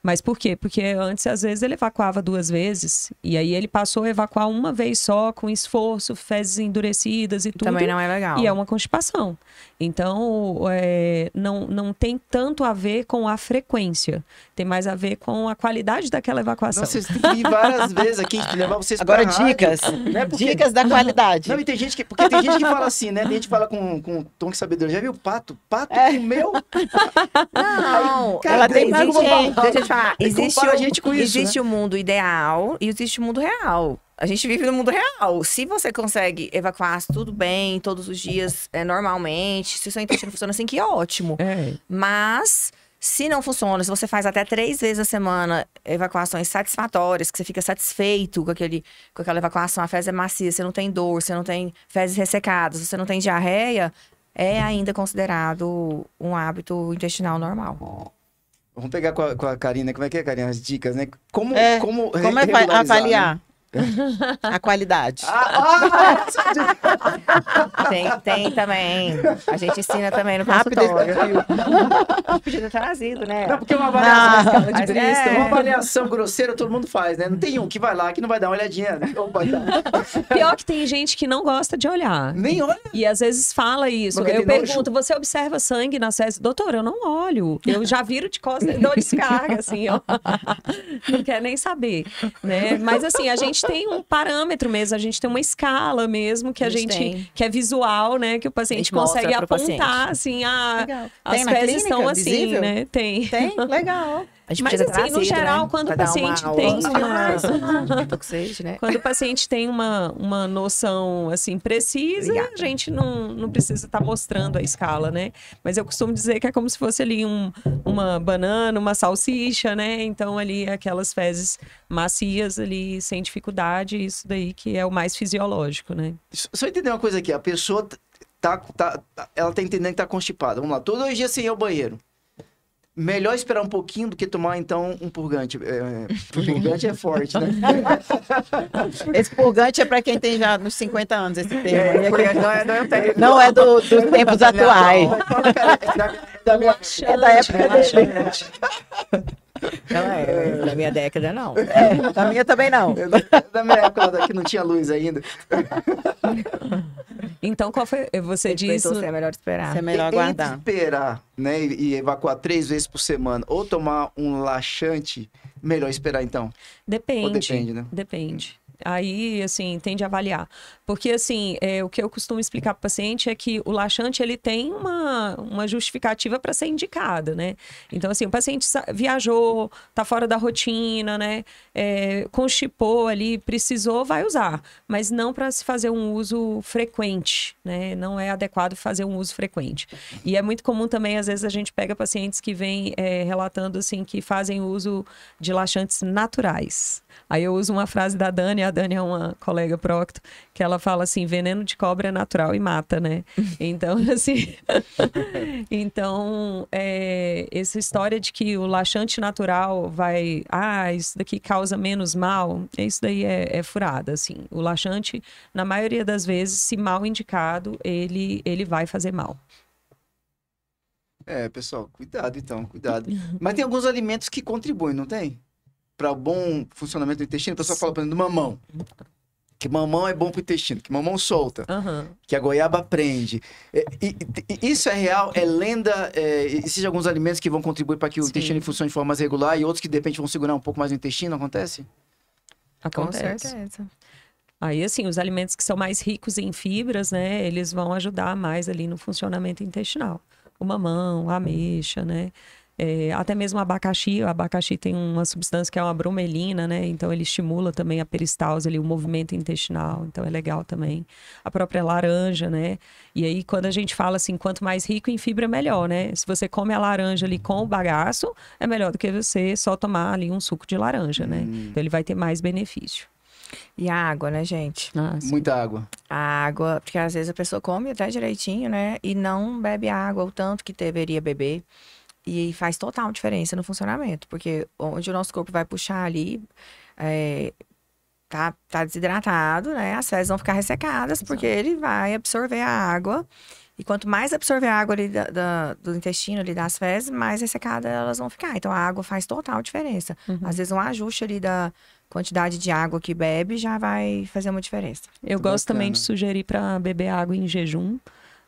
Mas por quê? Porque antes, às vezes, ele evacuava duas vezes. E aí ele passou a evacuar uma vez só, com esforço, fezes endurecidas e tudo. Também não é legal. E é uma constipação. Então, é, não, não tem tanto a ver com a frequência. Tem mais a ver com a qualidade daquela evacuação. Nossa, vocês têm que várias vezes aqui, que levar vocês Agora, dicas. Né? Porque... Dicas da qualidade. Não, e tem gente que... Porque tem gente que fala assim, né? Tem gente que fala com, com tom de é sabedoria. Já viu pato? Pato é. comeu? Não. Cara, ela tem, tem, achar. Existe o, a gente com isso. né? o mundo ideal e existe o mundo real. A gente vive no mundo real. Se você consegue evacuar tudo bem, todos os dias, é, normalmente, se o seu intestino funciona assim, que é ótimo. É. Mas, se não funciona, se você faz até três vezes a semana evacuações satisfatórias, que você fica satisfeito com, aquele, com aquela evacuação, a fezes é macia, você não tem dor, você não tem fezes ressecadas, você não tem diarreia, é ainda considerado um hábito intestinal normal. Vamos pegar com a, com a Karina, como é que é, Karina? As dicas, né? Como, é, como, como é né? avaliar? Né? A qualidade. Ah, ah! tem, tem também. A gente ensina também no Rápido consultório. Podia ter trazido, né? Não, porque é uma avaliação é de é. é... uma avaliação grosseira todo mundo faz, né? Não tem um que vai lá que não vai dar uma olhadinha. Né? Tá. Pior que tem gente que não gosta de olhar. Nem olha. E às vezes fala isso. Porque eu pergunto, nojo. você observa sangue na SES? Doutor, eu não olho. Eu já viro de costas e dou descarga, assim, ó. Não quer nem saber, né? Mas assim, a gente gente tem um parâmetro mesmo, a gente tem uma escala mesmo que a, a gente, gente que é visual, né? Que o paciente consegue apontar, paciente. assim, ah, a, as peles estão assim, né? Tem. Tem, legal gente Mas assim, no cedo, geral, né? quando o paciente uma, tem uma... uma... quando o paciente tem uma, uma noção assim precisa, Obrigada. a gente não, não precisa estar tá mostrando a escala, né? Mas eu costumo dizer que é como se fosse ali um, uma banana, uma salsicha, né? Então ali aquelas fezes macias ali sem dificuldade, isso daí que é o mais fisiológico, né? Só entender uma coisa aqui, a pessoa tá, tá, tá ela tá entendendo que tá constipada. Vamos lá, todos os dias sem ir ao banheiro. Melhor esperar um pouquinho do que tomar, então, um purgante. É, purgante é forte, né? Esse purgante é para quem tem já nos 50 anos, esse termo. É, é que... não, é, não, é não é do, dos tempos atuais. Da, da, da, é da época ela é, na é. minha década não. É, na minha também não. na minha época que não tinha luz ainda. Então, qual foi? Você disse. Então, é melhor esperar. Você é melhor aguardar. Esperar, né? E evacuar três vezes por semana. Ou tomar um laxante, melhor esperar então. Depende. Ou depende, né? Depende. Aí, assim, tem de avaliar. Porque, assim, é, o que eu costumo explicar para o paciente é que o laxante, ele tem uma, uma justificativa para ser indicada, né? Então, assim, o paciente viajou, tá fora da rotina, né? É, constipou ali, precisou, vai usar. Mas não para se fazer um uso frequente, né? Não é adequado fazer um uso frequente. E é muito comum também, às vezes, a gente pega pacientes que vêm é, relatando, assim, que fazem uso de laxantes naturais. Aí eu uso uma frase da Dani, a Dani é uma colega procto, que ela fala assim: veneno de cobra é natural e mata, né? Então, assim. então, é, essa história de que o laxante natural vai. Ah, isso daqui causa menos mal, isso daí é, é furada, assim. O laxante, na maioria das vezes, se mal indicado, ele, ele vai fazer mal. É, pessoal, cuidado então, cuidado. Mas tem alguns alimentos que contribuem, não tem? para o bom funcionamento do intestino, a pessoa fala, por exemplo, do mamão. Que mamão é bom pro intestino, que mamão solta, uhum. que a goiaba prende. É, e, e, e, isso é real, é lenda. É, existem alguns alimentos que vão contribuir para que o Sim. intestino funcione de forma mais regular e outros que de repente vão segurar um pouco mais o intestino, acontece? Acontece. Ah, com certeza. Aí, assim, os alimentos que são mais ricos em fibras, né, eles vão ajudar mais ali no funcionamento intestinal. O mamão, a ameixa, né? É, até mesmo abacaxi, o abacaxi tem uma substância que é uma bromelina, né? Então ele estimula também a peristalse, ali, o movimento intestinal, então é legal também. A própria laranja, né? E aí quando a gente fala assim, quanto mais rico em fibra, melhor, né? Se você come a laranja ali com o bagaço, é melhor do que você só tomar ali um suco de laranja, né? Hum. Então ele vai ter mais benefício. E a água, né, gente? Nossa. Ah, Muita água. A água, porque às vezes a pessoa come até direitinho, né? E não bebe água o tanto que deveria beber. E faz total diferença no funcionamento, porque onde o nosso corpo vai puxar ali, é, tá, tá desidratado, né? As fezes vão ficar ressecadas, Exato. porque ele vai absorver a água. E quanto mais absorver a água ali da, da, do intestino, ali das fezes, mais ressecadas elas vão ficar. Então, a água faz total diferença. Uhum. Às vezes, um ajuste ali da quantidade de água que bebe já vai fazer uma diferença. Eu Muito gosto bacana. também de sugerir para beber água em jejum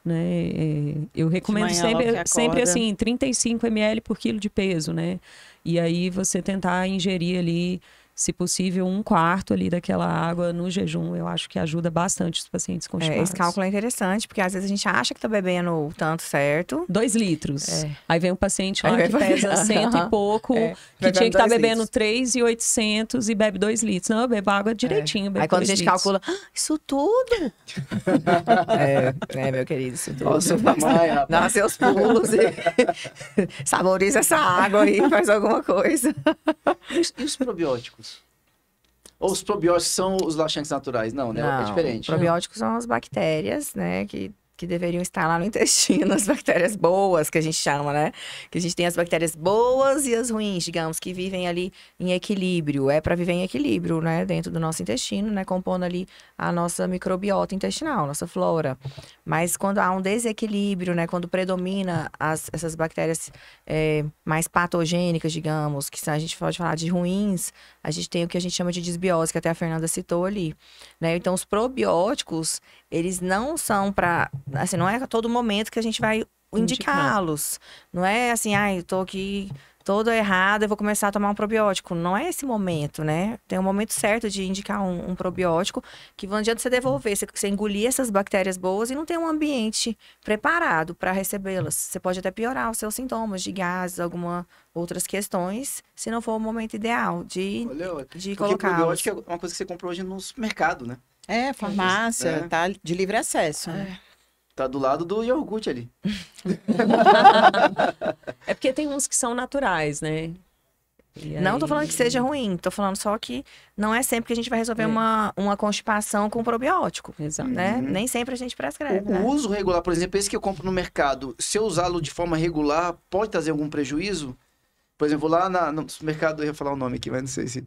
né? É, eu recomendo sempre, sempre assim, 35 ml por quilo de peso, né? E aí você tentar ingerir ali se possível, um quarto ali daquela água no jejum, eu acho que ajuda bastante os pacientes com É, esse cálculo é interessante, porque às vezes a gente acha que está bebendo o tanto certo. Dois litros. É. Aí vem um paciente lá que pesa cento e pouco, é. que tinha que estar tá bebendo três e oitocentos e bebe dois litros. Não, eu bebo água direitinho. É. Bebo Aí quando a gente litros. calcula, ah, isso tudo! é, né, meu querido, isso tudo. Nossa, tá rapaz. Dá seus pulos e saboriza essa água aí, faz alguma coisa. e os probióticos? Ou os probióticos são os laxantes naturais? Não, né? É Não, é diferente. Probióticos são as bactérias, né? Que que deveriam estar lá no intestino, as bactérias boas, que a gente chama, né? Que a gente tem as bactérias boas e as ruins, digamos, que vivem ali em equilíbrio. É para viver em equilíbrio, né? Dentro do nosso intestino, né? Compondo ali a nossa microbiota intestinal, nossa flora. Mas quando há um desequilíbrio, né? Quando predomina as, essas bactérias é, mais patogênicas, digamos, que a gente pode falar de ruins, a gente tem o que a gente chama de desbiose, que até a Fernanda citou ali, né? Então, os probióticos, eles não são para, assim, não é a todo momento que a gente vai indicá-los. Não é assim, ai, ah, eu tô aqui todo errado, eu vou começar a tomar um probiótico. Não é esse momento, né? Tem um momento certo de indicar um, um probiótico que não adianta você devolver, você, você, engolir essas bactérias boas e não tem um ambiente preparado para recebê-las. Você pode até piorar os seus sintomas de gases, alguma outras questões, se não for o momento ideal de, Olha, de colocar. O probiótico é uma coisa que você compra hoje no supermercado, né? É, é farmácia, é. tá de livre acesso. Né? É. Né? Tá do lado do iogurte ali. é porque tem uns que são naturais, né? E não aí... tô falando que seja ruim, tô falando só que não é sempre que a gente vai resolver é. uma, uma constipação com probiótico, Exato. né? Uhum. Nem sempre a gente prescreve. O, né? uso regular, por exemplo, esse que eu compro no mercado, se eu usá-lo de forma regular, pode trazer algum prejuízo? Por exemplo, lá na, no mercado eu ia falar o nome aqui, mas não sei se.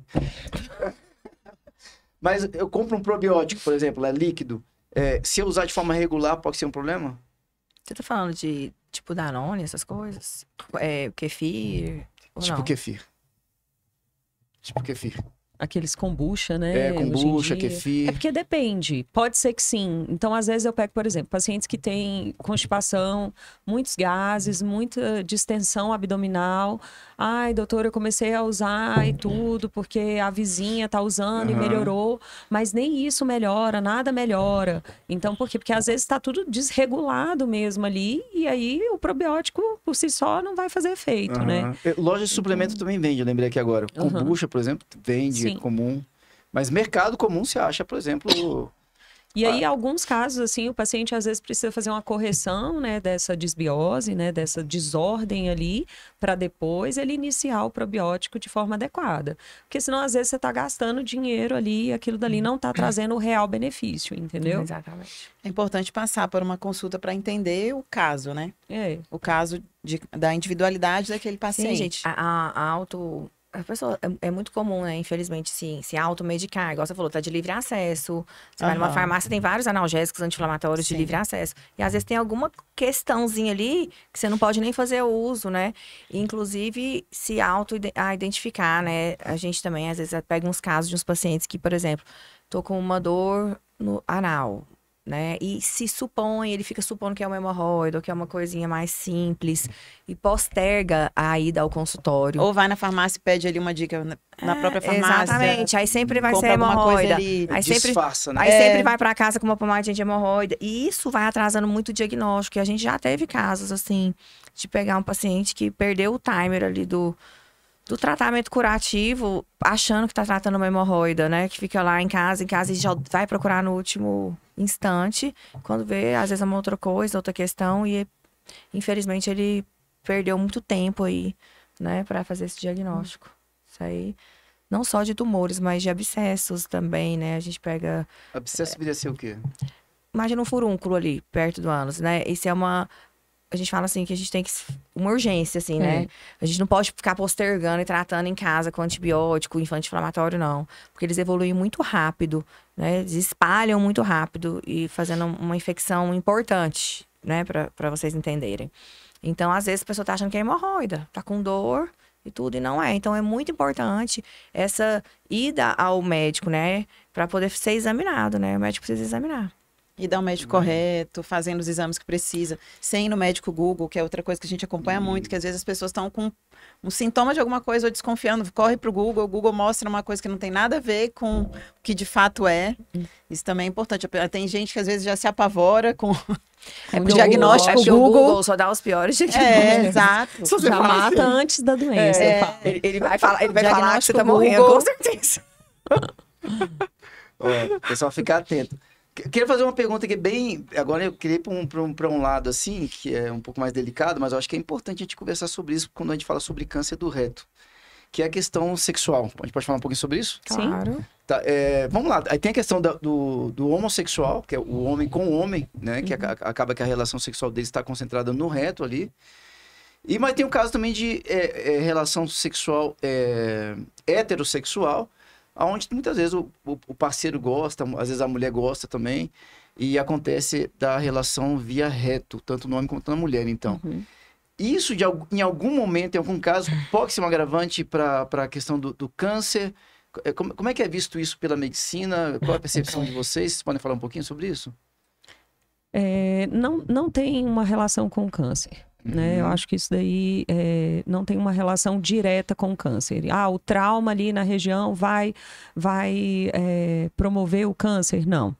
Mas eu compro um probiótico, por exemplo, é líquido. É, se eu usar de forma regular, pode ser um problema? Você tá falando de, tipo, Danone, essas coisas? É, kefir? Tipo não? kefir. Tipo kefir. Aqueles kombucha, né? É, kombucha, kefir. É porque depende. Pode ser que sim. Então, às vezes, eu pego, por exemplo, pacientes que têm constipação, muitos gases, muita distensão abdominal. Ai, doutor, eu comecei a usar e tudo, porque a vizinha tá usando uhum. e melhorou. Mas nem isso melhora, nada melhora. Então, por quê? Porque às vezes está tudo desregulado mesmo ali, e aí o probiótico por si só não vai fazer efeito, uhum. né? É, loja de então suplemento então... também vende, eu lembrei aqui agora. Kombucha, uhum. por exemplo, vende Sim. comum. Mas mercado comum se acha, por exemplo. E aí, ah. alguns casos, assim, o paciente às vezes precisa fazer uma correção, né, dessa desbiose, né, dessa desordem ali, para depois ele iniciar o probiótico de forma adequada. Porque senão, às vezes, você está gastando dinheiro ali e aquilo dali não está trazendo o real benefício, entendeu? Exatamente. É importante passar por uma consulta para entender o caso, né? É. O caso de, da individualidade daquele paciente. Sim, gente, a, a auto a pessoa é, é, muito comum, né? Infelizmente, sim, se automedicar. Igual você falou, tá de livre acesso. Você uhum. vai numa farmácia, tem vários analgésicos anti-inflamatórios de livre acesso. E às vezes tem alguma questãozinha ali que você não pode nem fazer uso, né? inclusive, se auto-identificar, né? A gente também, às vezes, pega uns casos de uns pacientes que, por exemplo, tô com uma dor no anal né? E se supõe, ele fica supondo que é uma hemorroida, ou que é uma coisinha mais simples, e posterga a ida ao consultório. Ou vai na farmácia e pede ali uma dica na é, própria farmácia. Exatamente, aí sempre vai ser hemorroida. Ali, aí disfarça, sempre, né? Aí é... sempre vai para casa com uma pomadinha de hemorroida. E isso vai atrasando muito o diagnóstico. E a gente já teve casos, assim, de pegar um paciente que perdeu o timer ali do do tratamento curativo, achando que tá tratando uma hemorroida, né? Que fica lá em casa, em casa e já vai procurar no último instante. Quando vê, às vezes é uma outra coisa, outra questão. E infelizmente ele perdeu muito tempo aí, né? para fazer esse diagnóstico. Isso aí não só de tumores, mas de abscessos também, né? A gente pega. Abscesso é... ser o quê? Imagina um furúnculo ali, perto do ânus, né? Isso é uma a gente fala assim que a gente tem que uma urgência assim, né? É. A gente não pode ficar postergando e tratando em casa com antibiótico, infanto-inflamatório não, porque eles evoluem muito rápido, né? Eles espalham muito rápido e fazendo uma infecção importante, né, para vocês entenderem. Então, às vezes a pessoa tá achando que é hemorroida, tá com dor, e tudo, e não é. Então é muito importante essa ida ao médico, né? Para poder ser examinado, né? O médico precisa examinar e dar um médico uhum. correto, fazendo os exames que precisa, sem ir no médico Google, que é outra coisa que a gente acompanha uhum. muito, que às vezes as pessoas estão com um sintoma de alguma coisa ou desconfiando, corre para o Google, o Google mostra uma coisa que não tem nada a ver com o que de fato é. Isso também é importante. Tem gente que às vezes já se apavora com é o diagnóstico Google, Google. O Google só dá os piores diagnósticos. É, né? exato. Se já mata assim. antes da doença. É, ele, ele, vai falar, ele vai falar que você está morrendo, com certeza. é, pessoal, fica atento. Queria fazer uma pergunta que é bem. Agora eu queria ir para um, um, um lado assim, que é um pouco mais delicado, mas eu acho que é importante a gente conversar sobre isso quando a gente fala sobre câncer do reto, que é a questão sexual. A gente pode falar um pouquinho sobre isso? Claro. Tá, é, vamos lá. Aí tem a questão da, do, do homossexual, que é o homem com o homem, né? Que uhum. acaba que a relação sexual dele está concentrada no reto ali. E, mas tem o caso também de é, é, relação sexual é, heterossexual aonde muitas vezes o, o, o, parceiro gosta, às vezes a mulher gosta também, e acontece da relação via reto, tanto no homem quanto na mulher, então. Uhum. Isso, de, em algum momento, em algum caso, pode ser um agravante para a questão do, do câncer? É, como, como, é que é visto isso pela medicina? Qual a percepção de vocês? Vocês podem falar um pouquinho sobre isso? É, não, não tem uma relação com o câncer. Uhum. Né? Eu uhum. acho que isso daí é, não tem uma relação direta com o câncer. Ah, o trauma ali na região vai, vai é, promover o câncer? Não.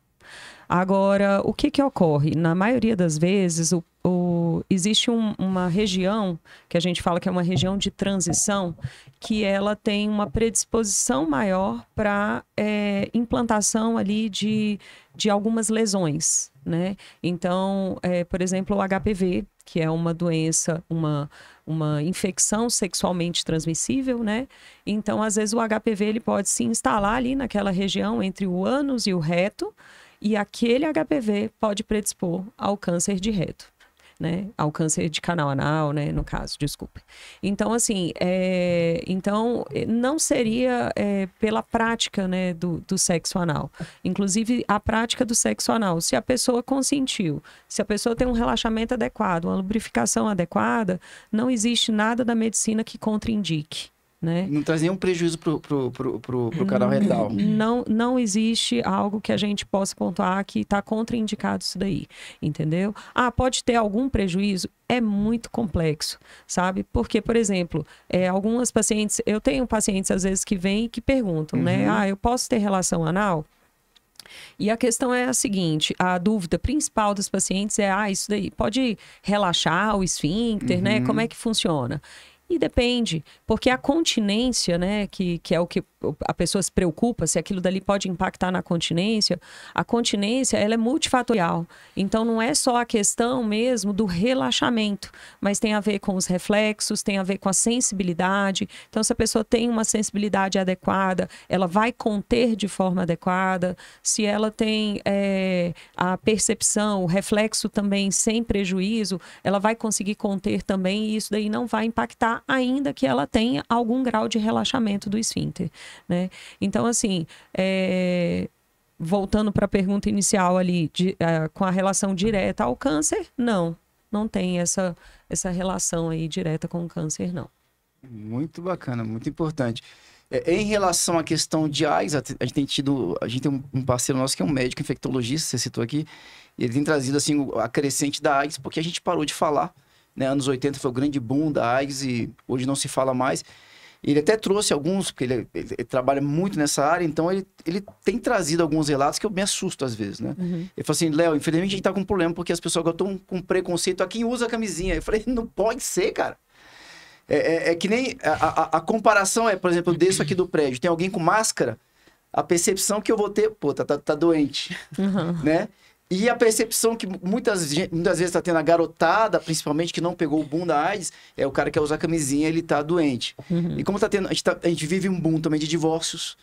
Agora, o que, que ocorre? Na maioria das vezes, o, o existe um, uma região, que a gente fala que é uma região de transição, que ela tem uma predisposição maior para é, implantação ali de, de algumas lesões. Né? Então, é, por exemplo, o HPV, que é uma doença, uma, uma infecção sexualmente transmissível, né? Então, às vezes, o HPV ele pode se instalar ali naquela região entre o ânus e o reto, e aquele HPV pode predispor ao câncer de reto né? Ao câncer de canal anal, né? No caso, desculpe. Então, assim, é, então eh, não seria é, pela prática, né? Do, do sexo anal. Inclusive, a prática do sexo anal, se a pessoa consentiu, se a pessoa tem um relaxamento adequado, uma lubrificação adequada, não existe nada da medicina que contraindique. Né? Não traz nenhum prejuízo para o canal retal. Não, não existe algo que a gente possa pontuar que está contraindicado isso daí, entendeu? Ah, pode ter algum prejuízo? É muito complexo, sabe? Porque, por exemplo, é, algumas pacientes, eu tenho pacientes às vezes que vêm e que perguntam, né? uhum. né? Ah, eu posso ter relação anal? E a questão é a seguinte: a dúvida principal dos pacientes é: ah, isso daí pode relaxar o esfíncter, uhum. né? Como uhum. é que funciona? E depende, porque a continência, né, que, que é o que a pessoa se preocupa se aquilo dali pode impactar na continência, a continência ela é multifatorial. Então não é só a questão mesmo do relaxamento, mas tem a ver com os reflexos, tem a ver com a sensibilidade. Então se a pessoa tem uma sensibilidade adequada, ela vai conter de forma adequada. Se ela tem é, a percepção, o reflexo também sem prejuízo, ela vai conseguir conter também e isso daí não vai impactar ainda que ela tenha algum grau de relaxamento do esfíncter. Né? Então, assim, é... voltando para a pergunta inicial ali, de, uh, com a relação direta ao câncer, não. Não tem essa, essa relação aí direta com o câncer, não. Muito bacana, muito importante. É, em relação à questão de AIDS, a, a gente tem tido, a gente tem um, um parceiro nosso que é um médico infectologista, você citou aqui, ele tem trazido assim a crescente da AIDS, porque a gente parou de falar, né? Anos 80 foi o grande boom da AIDS e hoje não se fala mais. Ele até trouxe alguns, porque ele, é, ele, ele, trabalha muito nessa área, então ele, ele tem trazido alguns relatos que eu me assusto às vezes, né? Uhum. Ele falou assim, Léo, infelizmente a gente tá com um problema, porque as pessoas estão com preconceito a quem usa a camisinha. Eu falei, não pode ser, cara. É, é, é que nem a, a, a, comparação é, por exemplo, eu desço aqui do prédio, tem alguém com máscara, a percepção que eu vou ter, pô, tá, tá, tá doente, uhum. né? E a percepção que muitas, muitas vezes está tendo a garotada, principalmente que não pegou o boom da AIDS, é o cara que quer usar camisinha, ele está doente. Uhum. E como está tendo, a gente, tá, a gente, vive um boom também de divórcios.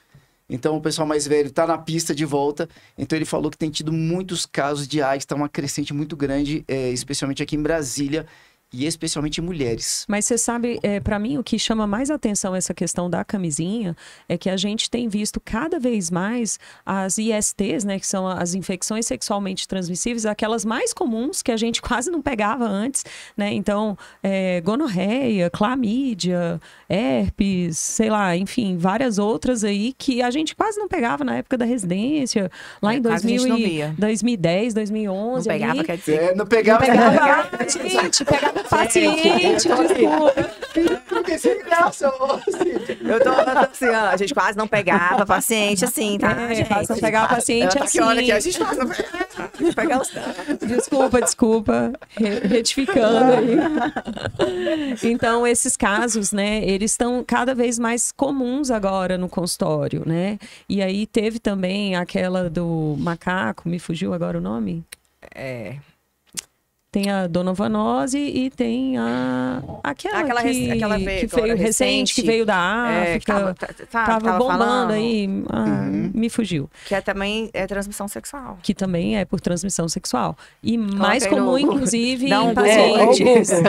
Então o pessoal mais velho está na pista de volta. Então ele falou que tem tido muitos casos de AIDS, está uma crescente muito grande, é, especialmente aqui em Brasília e especialmente mulheres. Mas você sabe, é, para mim o que chama mais atenção essa questão da camisinha é que a gente tem visto cada vez mais as ISTs, né, que são as infecções sexualmente transmissíveis, aquelas mais comuns que a gente quase não pegava antes, né? Então, é, gonorreia, clamídia, herpes, sei lá, enfim, várias outras aí que a gente quase não pegava na época da residência, lá é, em 2000 e, 2010, 2011. Não pegava, ali. quer dizer? É, não pegava, não pegava, não pegava, gente, pegava Paciente, desculpa. Eu tô assim, ó, a gente quase não pegava paciente assim, tá? É, a gente quase não pegava paciente assim. olha aqui, a gente quase não pegava. Desculpa, desculpa. Retificando aí. Então, esses casos, né, eles estão cada vez mais comuns agora no consultório, né? E aí teve também aquela do macaco, me fugiu agora o nome? É. Tem a Dona Vanose e tem a. Aquela, aquela, que, aquela veio, que veio recente, recente, que veio da é, África. É, tava, tava, tava bombando falando. aí. Ah, uhum. Me fugiu. Que é também é transmissão sexual. Que também é por transmissão sexual. E Coloquei mais comum, no... inclusive, Não, em é, pacientes. É,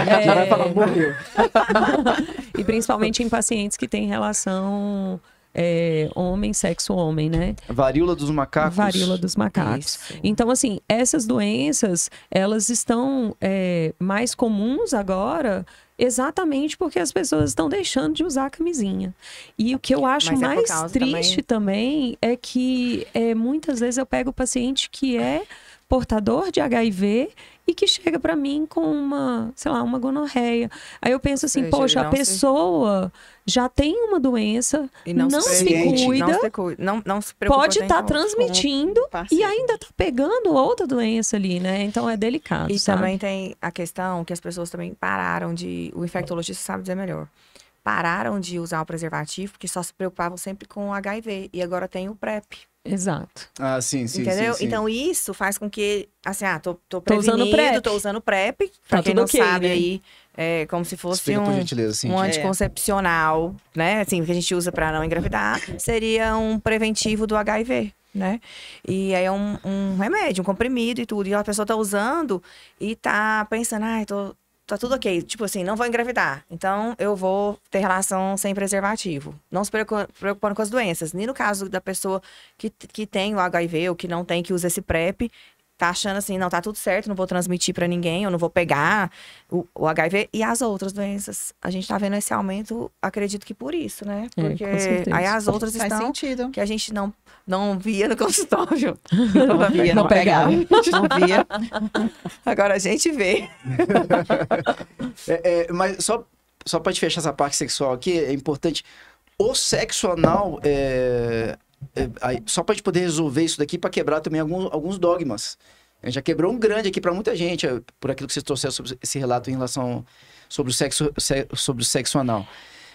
é... e principalmente em pacientes que têm relação é, homem, sexo homem, né? Varíola dos macacos. Varíola dos macacos. Isso. Então, assim, essas doenças, elas estão é, mais comuns agora exatamente porque as pessoas estão deixando de usar a camisinha. E o que eu acho é mais triste também... também... é que é, muitas vezes eu pego o paciente que é portador de HIV e que chega para mim com uma, sei lá, uma gonorreia. Aí eu penso assim, seja, poxa, a pessoa se... já tem uma doença, e não, não se, se cuida, não se, não, não se preocupa pode estar tá transmitindo e ainda tá pegando outra doença ali, né? Então é delicado. E sabe? também tem a questão que as pessoas também pararam de. O infectologista sabe dizer melhor pararam de usar o preservativo porque só se preocupavam sempre com o HIV e agora tem o PrEP. Exato. Ah, sim, sim. Entendeu? Sim, sim. Então isso faz com que, assim, ah, tô, tô, tô usando PrEP. tô usando PrEP, tá pra tá quem não okay, sabe né? aí, é como se fosse Explica, um, assim, um é. anticoncepcional, né? Assim, que a gente usa para não engravidar, seria um preventivo do HIV né? E aí é um, um, remédio, um comprimido e tudo. E a pessoa tá usando e tá pensando, ai, ah, tô, tá tudo ok. Tipo assim, não vou engravidar. Então, eu vou ter relação sem preservativo. Não se preocupando com as doenças. Nem no caso da pessoa que, que tem o HIV ou que não tem, que usa esse PrEP, tá achando assim, não, tá tudo certo, não vou transmitir para ninguém, eu não vou pegar o, o, HIV e as outras doenças. A gente tá vendo esse aumento, acredito que por isso, né? É, Porque é, aí as outras Faz estão sentido. que a gente não não via no consultório. Não, não via, não, pegava. pegava. Não via. Agora a gente vê. é, é, mas só só para te fechar essa parte sexual aqui, é importante o sexo anal é, é, só para a gente poder resolver isso daqui, para quebrar também alguns, alguns dogmas. já quebrou um grande aqui para muita gente, eh, por aquilo que vocês trouxeram sobre esse relato em relação sobre o sexo, sobre o sexo anal.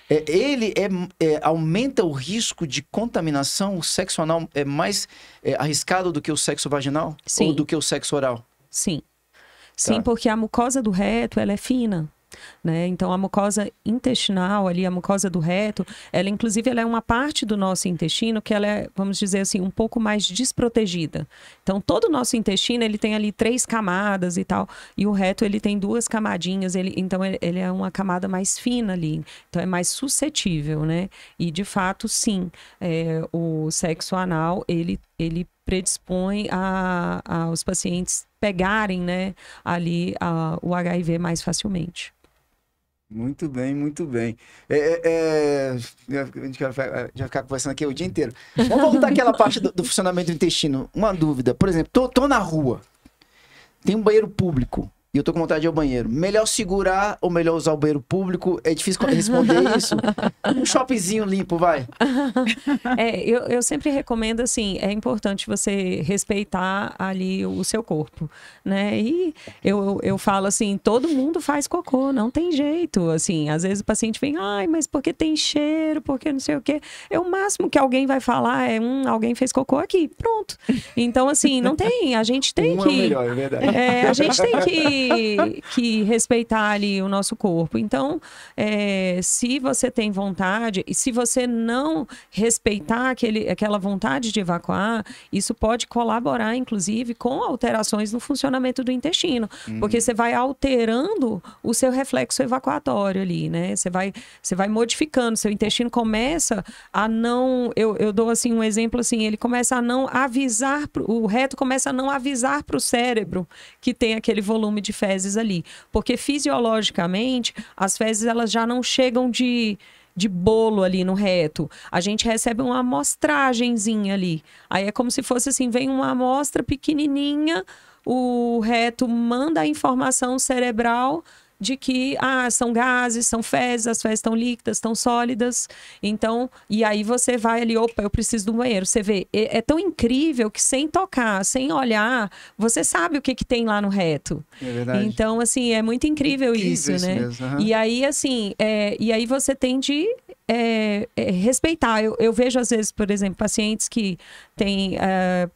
É, ele é, é, aumenta o risco de contaminação. O sexo anal é mais é, arriscado do que o sexo vaginal? Sim. Ou do que o sexo oral? Sim. Tá. Sim, porque a mucosa do reto ela é fina. Né? Então, a mucosa intestinal, ali, a mucosa do reto, ela inclusive ela é uma parte do nosso intestino que ela é, vamos dizer assim, um pouco mais desprotegida. Então, todo o nosso intestino, ele tem ali três camadas e tal, e o reto, ele tem duas camadinhas, ele, então ele, ele é uma camada mais fina ali, então é mais suscetível, né? E, de fato, sim, é, o sexo anal, ele, ele predispõe aos a os pacientes pegarem, né, ali a, o HIV mais facilmente. Muito bem, muito bem. É, é, é a gente vai ficar conversando aqui o dia inteiro. Vamos voltar àquela parte do, do, funcionamento do intestino. Uma dúvida. Por exemplo, tô, tô na rua. Tem um banheiro público e eu tô com vontade de ir ao banheiro. Melhor segurar ou melhor usar o banheiro público? É difícil responder isso. Um shoppingzinho limpo, vai. É, eu, eu sempre recomendo, assim, é importante você respeitar ali o seu corpo, né? E eu, eu falo assim, todo mundo faz cocô, não tem jeito, assim. Às vezes o paciente vem, ai, mas porque tem cheiro, porque não sei o quê. É o máximo que alguém vai falar, é, um alguém fez cocô aqui, pronto. Então, assim, não tem, a gente tem um é que... É, melhor, é verdade. É, a gente tem que que, respeitar ali o nosso corpo. Então, é, se você tem vontade, e se você não respeitar aquele, aquela vontade de evacuar, isso pode colaborar, inclusive, com alterações no funcionamento do intestino. Uhum. Porque você vai alterando o seu reflexo evacuatório ali, né? Você vai, você vai modificando, seu intestino começa a não. Eu, eu dou assim um exemplo assim, ele começa a não avisar, o reto começa a não avisar para o cérebro que tem aquele volume de de fezes ali. Porque fisiologicamente, as fezes elas já não chegam de de bolo ali no reto. A gente recebe uma amostragemzinha ali. Aí é como se fosse assim, vem uma amostra pequenininha, o reto manda a informação cerebral de que ah, são gases, são fezes, as fezes estão líquidas, estão sólidas. Então, e aí você vai ali, opa, eu preciso do banheiro. Você vê, é, é tão incrível que sem tocar, sem olhar, você sabe o que, que tem lá no reto. É verdade. Então, assim, é muito incrível, incrível isso, isso, né? uhum. E aí, assim, é, e aí você tem de é, é, respeitar. Eu, eu, vejo, às vezes, por exemplo, pacientes que têm é,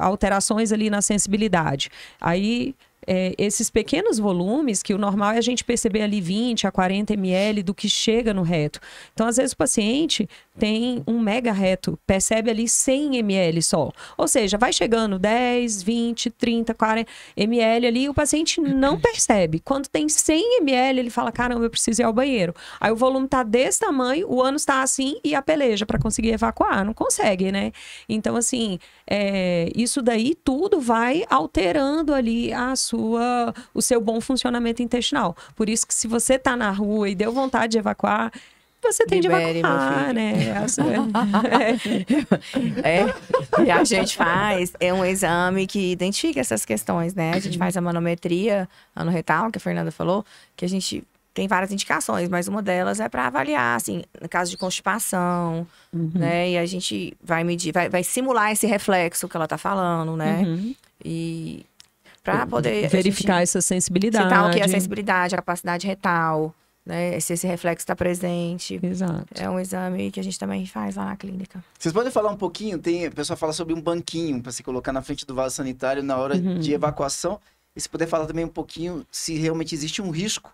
alterações ali na sensibilidade. Aí é, esses pequenos volumes, que o normal é a gente perceber ali 20 a 40 ml do que chega no reto. Então, às vezes, o paciente tem um mega reto, percebe ali 100 ml só. Ou seja, vai chegando 10, 20, 30, 40 ml ali, o paciente não percebe. Quando tem 100 ml, ele fala: caramba, eu preciso ir ao banheiro. Aí o volume tá desse tamanho, o ânus tá assim e a peleja para conseguir evacuar. Não consegue, né? Então, assim, é, isso daí tudo vai alterando ali a sua, o seu bom funcionamento intestinal. Por isso que se você tá na rua e deu vontade de evacuar, você tem Libere, de evacuar, né? é. E a gente faz é um exame que identifica essas questões, né? A gente faz a manometria ano retal, que a Fernanda falou, que a gente tem várias indicações, mas uma delas é para avaliar, assim, no caso de constipação, uhum. né? E a gente vai medir, vai, vai simular esse reflexo que ela tá falando, né? Uhum. E para poder verificar essa sensibilidade, que é a sensibilidade, a capacidade retal né? Se esse reflexo está presente. Exato. É um exame que a gente também faz lá na clínica. Vocês podem falar um pouquinho? Tem, a pessoa fala sobre um banquinho para se colocar na frente do vaso sanitário na hora uhum. de evacuação. E se puder falar também um pouquinho se realmente existe um risco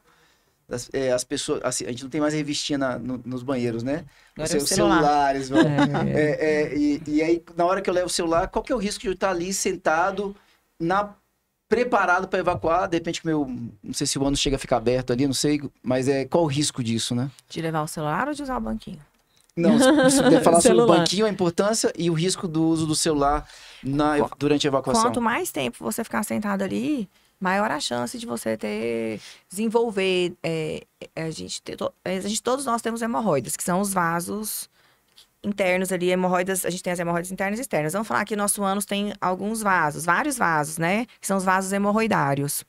as, é, as, pessoas. Assim, a gente não tem mais revistinha na, no, nos banheiros, né? Os é seus celular. celulares. É. é, é, e, e, aí, na hora que eu levo o celular, qual que é o risco de eu estar ali sentado na preparado para evacuar, de repente que meu, não sei se o ano chega a ficar aberto ali, não sei, mas é qual o risco disso, né? De levar o celular ou de usar o banquinho? Não, você falar sobre o banquinho, a importância e o risco do uso do celular na, durante a evacuação. Quanto mais tempo você ficar sentado ali, maior a chance de você ter desenvolver é, é a gente é, a gente todos nós temos hemorroidas que são os vasos internos ali, hemorroidas, a gente tem as hemorroidas internas e externas. Vamos falar que nosso ânus tem alguns vasos, vários vasos, né? Que são os vasos hemorroidários.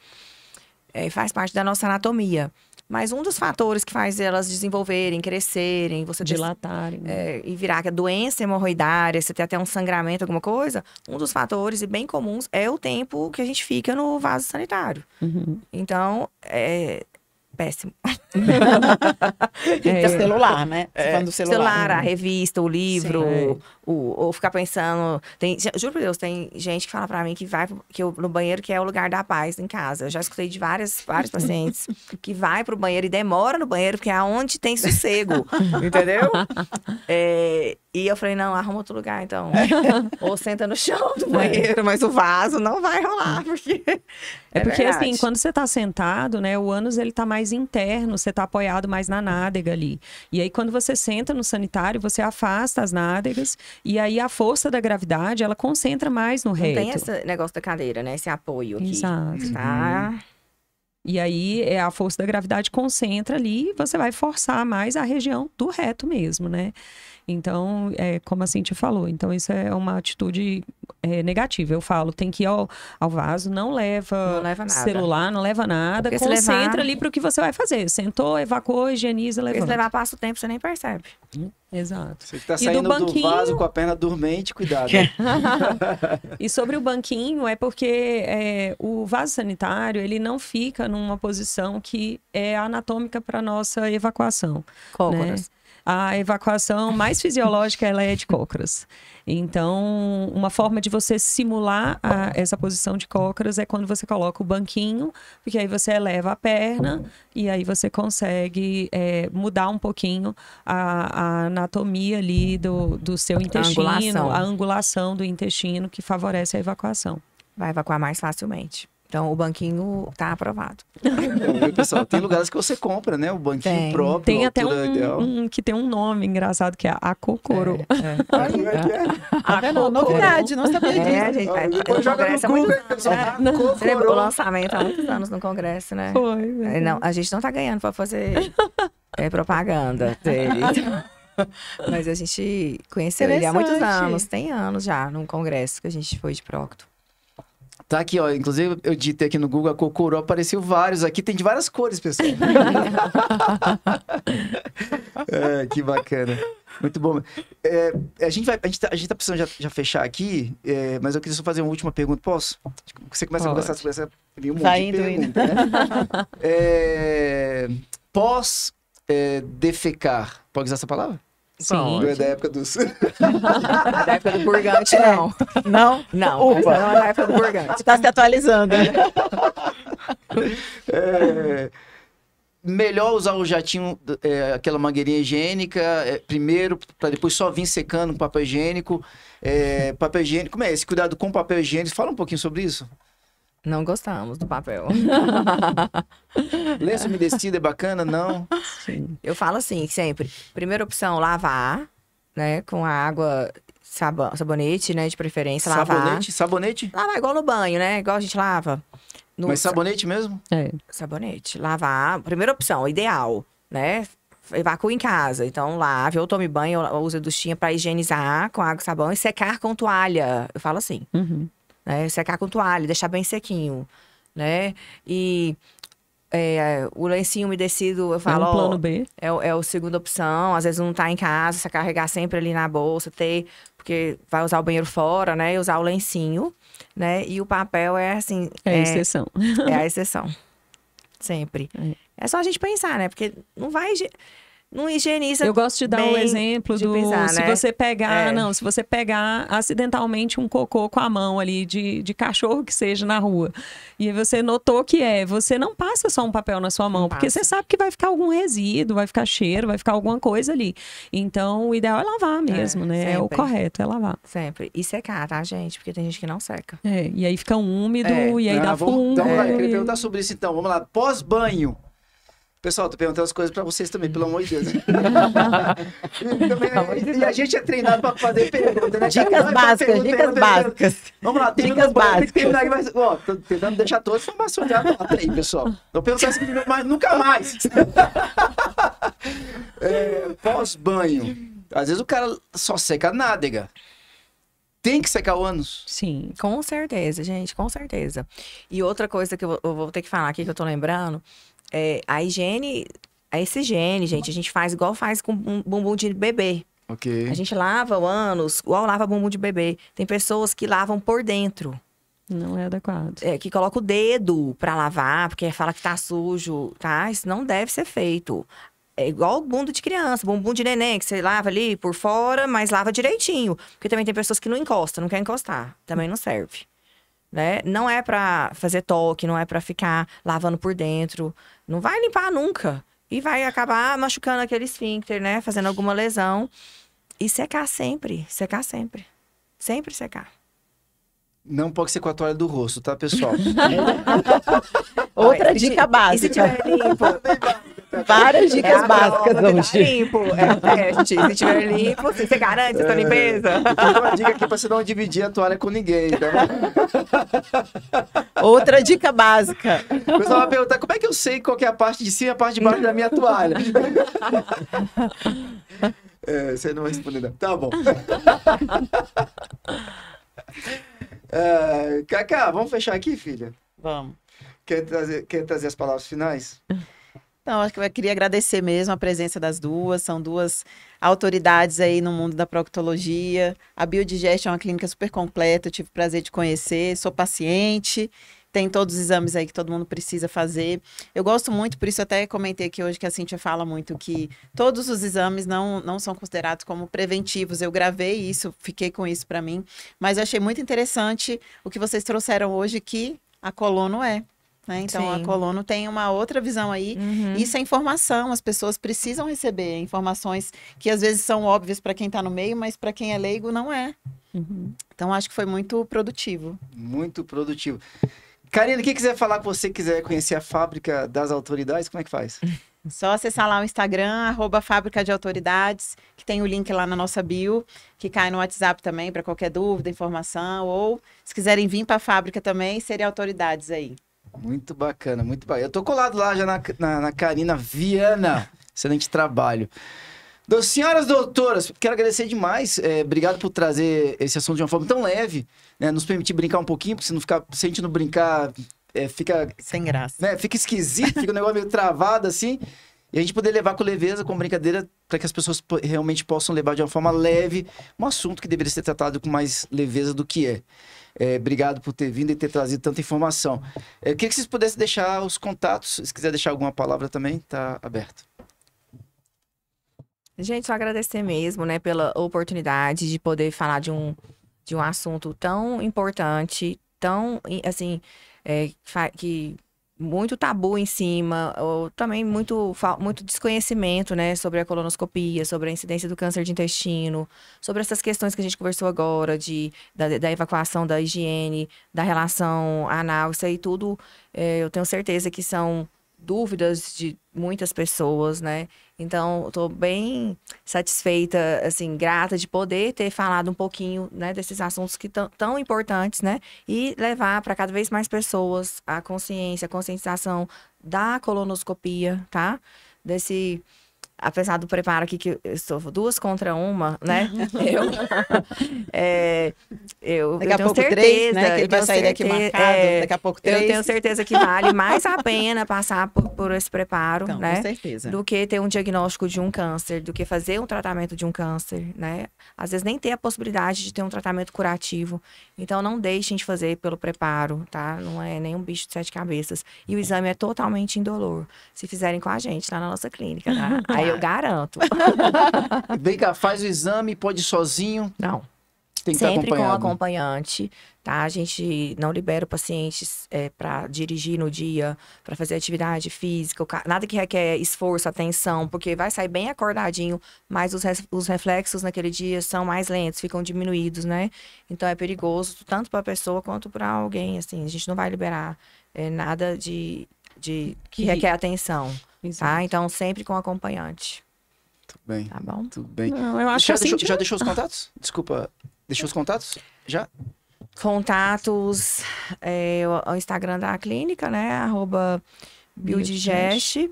É, faz parte da nossa anatomia. Mas um dos fatores que faz elas desenvolverem, crescerem, você dilatarem né? é, e virar que a é doença hemorroidária, você ter até um sangramento, alguma coisa, um dos fatores e bem comuns é o tempo que a gente fica no vaso sanitário. Uhum. Então, é, péssimo. é, o tá celular, né? é, tá celular. celular, né? a revista, o livro, o, ou ficar pensando. Tem, juro por Deus, tem gente que fala pra mim que vai que eu, no banheiro que é o lugar da paz em casa. Eu já escutei de várias, vários pacientes que vai pro banheiro e demora no banheiro, porque é onde tem sossego. entendeu? É, e eu falei, não, arruma outro lugar, então. É. Ou senta no chão do é. banheiro, mas o vaso não vai rolar, porque. É, é, porque, assim, quando você tá sentado, né, o ânus ele tá mais interno, você tá apoiado mais na nádega ali. E aí, quando você senta no sanitário, você afasta as nádegas, e aí a força da gravidade, ela concentra mais no não reto. tem esse negócio da cadeira, né, esse apoio aqui. Exato. Tá. E aí é a força da gravidade concentra ali e você vai forçar mais a região do reto mesmo, né? Então, é, como a Cintia falou, então isso é uma atitude é, negativa. Eu falo, tem que ir ao, ao vaso, não leva, não leva celular, não leva nada. Porque concentra levar... ali para o que você vai fazer. Sentou, evacuou, higieniza, levou. Se levar passa o tempo, você nem percebe. Hum, exato. Você que tá saindo do, banquinho... do, vaso com a perna dormente, cuidado. e sobre o banquinho, é porque é, o vaso sanitário, ele não fica numa posição que é anatômica para nossa evacuação. Né? Cômodas. Né? a evacuação mais fisiológica ela é de cócoras. Então, uma forma de você simular a, essa posição de cócoras é quando você coloca o banquinho, porque aí você eleva a perna e aí você consegue é, mudar um pouquinho a, a, anatomia ali do, do seu intestino, a angulação. a angulação do intestino que favorece a evacuação. Vai evacuar mais facilmente. Então, o banquinho tá aprovado. Então, pessoal, tem lugares que você compra, né? O banquinho tem. próprio. Tem até um, um, que tem um nome engraçado, que é Acocoro. É, é. Ah, é. é? Acocoro. Novidade, não sabia é, disso. É, gente, é, congresso Google, há muitos anos. Né? o lançamento há muitos anos no congresso, né? Foi. É. Não, a gente não está ganhando para fazer é, propaganda dele. Mas a gente conheceu ele há muitos anos, tem anos já, num congresso que a gente foi de Procto. Tá aqui, ó. Inclusive, eu digitei aqui no Google a Cocoró, apareceu vários aqui. Tem de várias cores, pessoal. é, que bacana. Muito bom. É, a, gente vai, a, gente tá, a gente tá precisando já, já fechar aqui, é, mas eu queria só fazer uma última pergunta. Posso? Você começa Pode. a conversar sobre essa. Um vai indo, pergunta, indo. Né? É, pós é, defecar, pode usar essa palavra? Sim. Não é da época dos. da época do Burgante, é. não. Não? Não. Não é da época do Burgante. Tá se atualizando. Né? É... Melhor usar o jatinho, é, aquela mangueirinha higiênica, é, primeiro, para depois só vir secando com papel higiênico. É, papel higiênico, como é esse cuidado com papel higiênico? Fala um pouquinho sobre isso. Não gostamos do papel. Lenço umedecido é bacana? Não? Sim. Eu falo assim sempre. Primeira opção, lavar, né? Com a água, sabão, sabonete, né? De preferência, lavar. Sabonete? Sabonete? Lavar igual no banho, né? Igual a gente lava. No... Mas sabonete mesmo? É. Sabonete. Lavar, primeira opção, ideal, né? evacua em casa. Então, lave ou tome banho ou use a duchinha para higienizar com água e sabão e secar com toalha. Eu falo assim. Uhum né? Secar com toalha, deixar bem sequinho, né? E é, o lencinho umedecido, eu falo. É um plano B. É, é a segunda opção. Às vezes não tá em casa, você carregar sempre ali na bolsa, ter, porque vai usar o banheiro fora, né? E usar o lencinho, né? E o papel é assim. É, é a exceção. É a exceção. Sempre. É. é só a gente pensar, né? Porque não vai não higieniza. Eu gosto de dar o um exemplo do se né? você pegar, é. não, se você pegar acidentalmente um cocô com a mão ali de, de cachorro que seja na rua e você notou que é, você não passa só um papel na sua mão, não porque passa. você sabe que vai ficar algum resíduo, vai ficar cheiro, vai ficar alguma coisa ali. Então, o ideal é lavar é, mesmo, é, né? Sempre. É o correto, é lavar. Sempre. E secar, tá, gente? Porque tem gente que não seca. É, e aí fica úmido é. e aí ah, dá fundo. Então, é. eu queria perguntar sobre isso então. Vamos lá, pós-banho. Pessoal, tô perguntando as coisas para vocês também, pelo amor de Deus. Né? também, e, a gente é treinado para fazer perguntas, né? Dicas básicas, pergunta, dicas pergunta, né? básicas. Vamos lá, dicas básicas. ó, tô tentando deixar todas as informações já aí, pessoal. Não perguntar assim, mas nunca mais. é, Pós-banho. Às vezes o cara só seca a nádega tem que secar o ânus. Sim, com certeza, gente, com certeza. E outra coisa que eu, vou ter que falar aqui que eu tô lembrando é, a higiene, a esse higiene, gente, a gente faz igual faz com bumbum de bebê. A gente lava o ânus, igual lava bumbum de bebê. Tem pessoas que lavam por dentro. Não é adequado. É, que coloca o dedo para lavar, porque fala que tá sujo, tá? Isso não deve ser feito. É igual o bumbum de criança, bumbum de neném, que você lava ali por fora, mas lava direitinho. Porque também tem pessoas que não encostam, não quer encostar. Também não serve né? Não é para fazer toque, não é para ficar lavando por dentro, não vai limpar nunca e vai acabar machucando aquele esfíncter, né? Fazendo alguma lesão e secar sempre, secar sempre, sempre secar. Não pode ser com a toalha do rosto, tá, pessoal? Outra Olha, dica básica. E se tiver limpo, Várias dicas é básicas hoje. Tá limpo, é um teste. Se tiver limpo, você, garante essa é, limpeza. Então, uma dica aqui para você não dividir a toalha com ninguém. Tá? Outra dica básica. O pessoal vai perguntar, como é que eu sei qual é a parte de cima e a parte de baixo da minha toalha? é, você não vai responder, não. Tá bom. Kaká, é, Cacá, vamos fechar aqui, filha? Vamos. Quer trazer, quer trazer as palavras finais? Não, acho que eu queria agradecer mesmo a presença das duas, são duas autoridades aí no mundo da proctologia. A Biodigest é uma clínica super completa, eu tive o prazer de conhecer, sou paciente, tem todos os exames aí que todo mundo precisa fazer. Eu gosto muito, por isso até comentei aqui hoje que a Cintia fala muito que todos os exames não, não são considerados como preventivos. Eu gravei isso, fiquei com isso para mim, mas eu achei muito interessante o que vocês trouxeram hoje que a colono é. Né? Então Sim. a Colono tem uma outra visão aí. Uhum. Isso é informação, as pessoas precisam receber informações que às vezes são óbvias para quem está no meio, mas para quem é leigo não é. Uhum. Então acho que foi muito produtivo. Muito produtivo. Karina, quem quiser falar com você, quiser conhecer a fábrica das autoridades, como é que faz? Só acessar lá o Instagram, arroba Fábrica de Autoridades, que tem o link lá na nossa bio, que cai no WhatsApp também para qualquer dúvida, informação, ou se quiserem vir para a fábrica também, serem autoridades aí. Muito bacana, muito bacana. Eu tô colado lá já na, na, na Karina Viana. Excelente trabalho. Dos senhoras doutoras, quero agradecer demais. É, obrigado por trazer esse assunto de uma forma tão leve, né? Nos permitir brincar um pouquinho, porque se, não ficar, se a gente não brincar, é, fica. Sem graça. Né? Fica esquisito, fica um negócio meio travado assim. E a gente poder levar com leveza, com brincadeira, para que as pessoas realmente possam levar de uma forma leve um assunto que deveria ser tratado com mais leveza do que é. É, obrigado por ter vindo e ter trazido tanta informação. É, eu queria que vocês pudessem deixar os contatos, se quiser deixar alguma palavra também, está aberto. Gente, só agradecer mesmo, né, pela oportunidade de poder falar de um, de um assunto tão importante, tão, assim, é, que muito tabu em cima, ou também muito, muito desconhecimento, né, sobre a colonoscopia, sobre a incidência do câncer de intestino, sobre essas questões que a gente conversou agora, de, da, da evacuação, da higiene, da relação anal, isso aí tudo, é, eu tenho certeza que são dúvidas de muitas pessoas, né, então, estou bem satisfeita, assim, grata de poder ter falado um pouquinho, né, desses assuntos que tão, tão importantes, né, e levar para cada vez mais pessoas a consciência, a conscientização da colonoscopia, tá? Desse apesar do preparo aqui que eu estou duas contra uma, né? Uhum. eu, é, eu, daqui eu a tenho pouco certeza, três, né? Que ele vai sair certeza, daqui marcado, é, daqui a pouco três. Eu tenho certeza que vale mais a pena passar por, por esse preparo, então, né? Com certeza. Do que ter um diagnóstico de um câncer, do que fazer um tratamento de um câncer, né? Às vezes nem ter a possibilidade de ter um tratamento curativo. Então não deixem de fazer pelo preparo, tá? Não é nenhum bicho de sete cabeças. E o tá exame é totalmente indolor, se fizerem com a gente lá na nossa clínica, tá? Aí eu garanto. Vem cá, faz o exame, pode ir sozinho? Não. Tem que tá Sempre com acompanhante, tá? A gente não libera pacientes é, para dirigir no dia, para fazer atividade física, nada que requer esforço, atenção, porque vai sair bem acordadinho, mas os, os reflexos naquele dia são mais lentos, ficam diminuídos, né? Então é perigoso tanto para a pessoa quanto para alguém, assim. A gente não vai liberar é, nada de, de que requer atenção. Exato. Tá? Então, sempre com acompanhante. Tudo bem. Tá bom? Tudo bem. Não, eu acho assim já, assim deixou, já deixou os contatos? Desculpa. Deixou os contatos? Já? Contatos, é, o Instagram da clínica, né? Arroba Biodigest.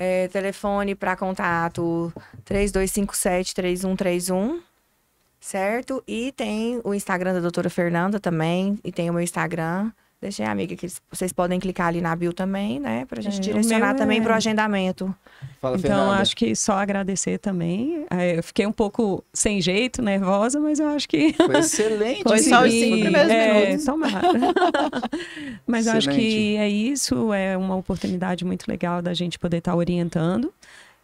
É, telefone para contato 3257-3131, certo? E tem o Instagram da doutora Fernanda também, e tem o meu Instagram, Deixei, a amiga, que vocês podem clicar ali na bio também, né? Pra gente é, direcionar é. também é... pro agendamento. Fala, então, Fernanda. acho que só agradecer também. É, eu fiquei um pouco sem jeito, nervosa, mas eu acho que. Foi excelente, Foi só os cinco primeiros é, minutos. Tomara. mas eu acho que é isso, é uma oportunidade muito legal da gente poder estar tá orientando.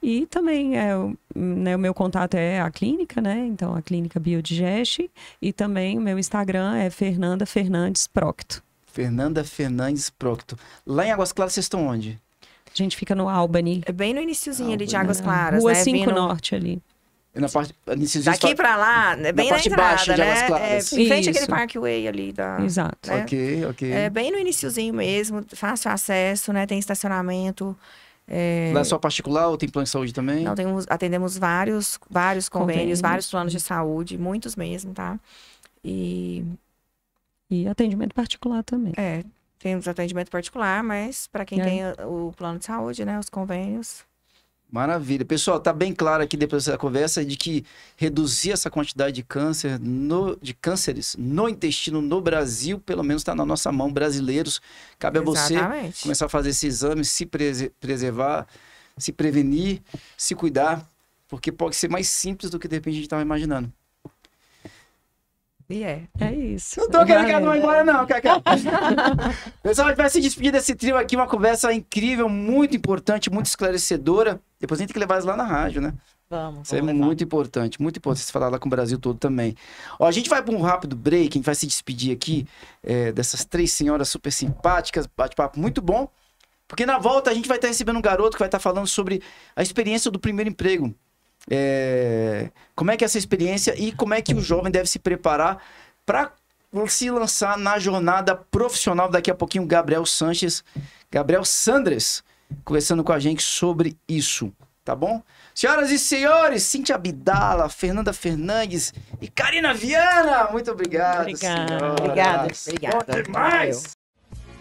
E também é, né, o meu contato é a clínica, né? Então, a clínica Biodigeste. E também o meu Instagram é Fernanda Fernandes Procto. Fernanda Fernandes Procto. Lá em Águas Claras, vocês estão onde? A gente fica no Albany. É bem no iniciozinho Albany. ali de Águas né? Claras, Rua né? 5 Norte ali. É na parte, Daqui pra lá, é bem na, parte entrada, baixa de né? Águas é, Claras. É, em frente àquele Parkway ali da. Exato. Né? Ok, ok. É bem no iniciozinho mesmo, fácil acesso, né? Tem estacionamento. É... é só particular ou tem plano de saúde também? Não, temos, atendemos vários, vários convênios, convênios, vários planos de saúde, muitos mesmo, tá? E e atendimento particular também. É, temos atendimento particular, mas para quem tem o, plano de saúde, né, os convênios. Maravilha. Pessoal, tá bem claro aqui depois da conversa de que reduzir essa quantidade de câncer no, de cânceres no intestino no Brasil, pelo menos está na nossa mão, brasileiros. Cabe Exatamente. a você começar a fazer esse exame, se preservar, se prevenir, se cuidar, porque pode ser mais simples do que de repente a gente estava imaginando. E é, é isso. Não tô querendo que ela vá é. embora, não, Cacá. Pessoal, a gente vai se despedir desse trio aqui, uma conversa incrível, muito importante, muito esclarecedora. Depois a gente tem que levar eles lá na rádio, né? Vamos. Isso vamos é muito importante, muito importante você falar lá com o Brasil todo também. Ó, a gente vai para um rápido break, a gente vai se despedir aqui é, dessas três senhoras super simpáticas, bate-papo muito bom. Porque na volta a gente vai estar tá recebendo um garoto que vai estar tá falando sobre a experiência do primeiro emprego. É... Como é que é essa experiência e como é que o jovem deve se preparar para se lançar na jornada profissional? Daqui a pouquinho, Gabriel Sanches, Gabriel Sandres, conversando com a gente sobre isso, tá bom? Senhoras e senhores, Cintia Abdala, Fernanda Fernandes e Karina Viana, muito obrigado. Obrigada, obrigada. Obrigada. demais.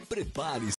Prepare-se.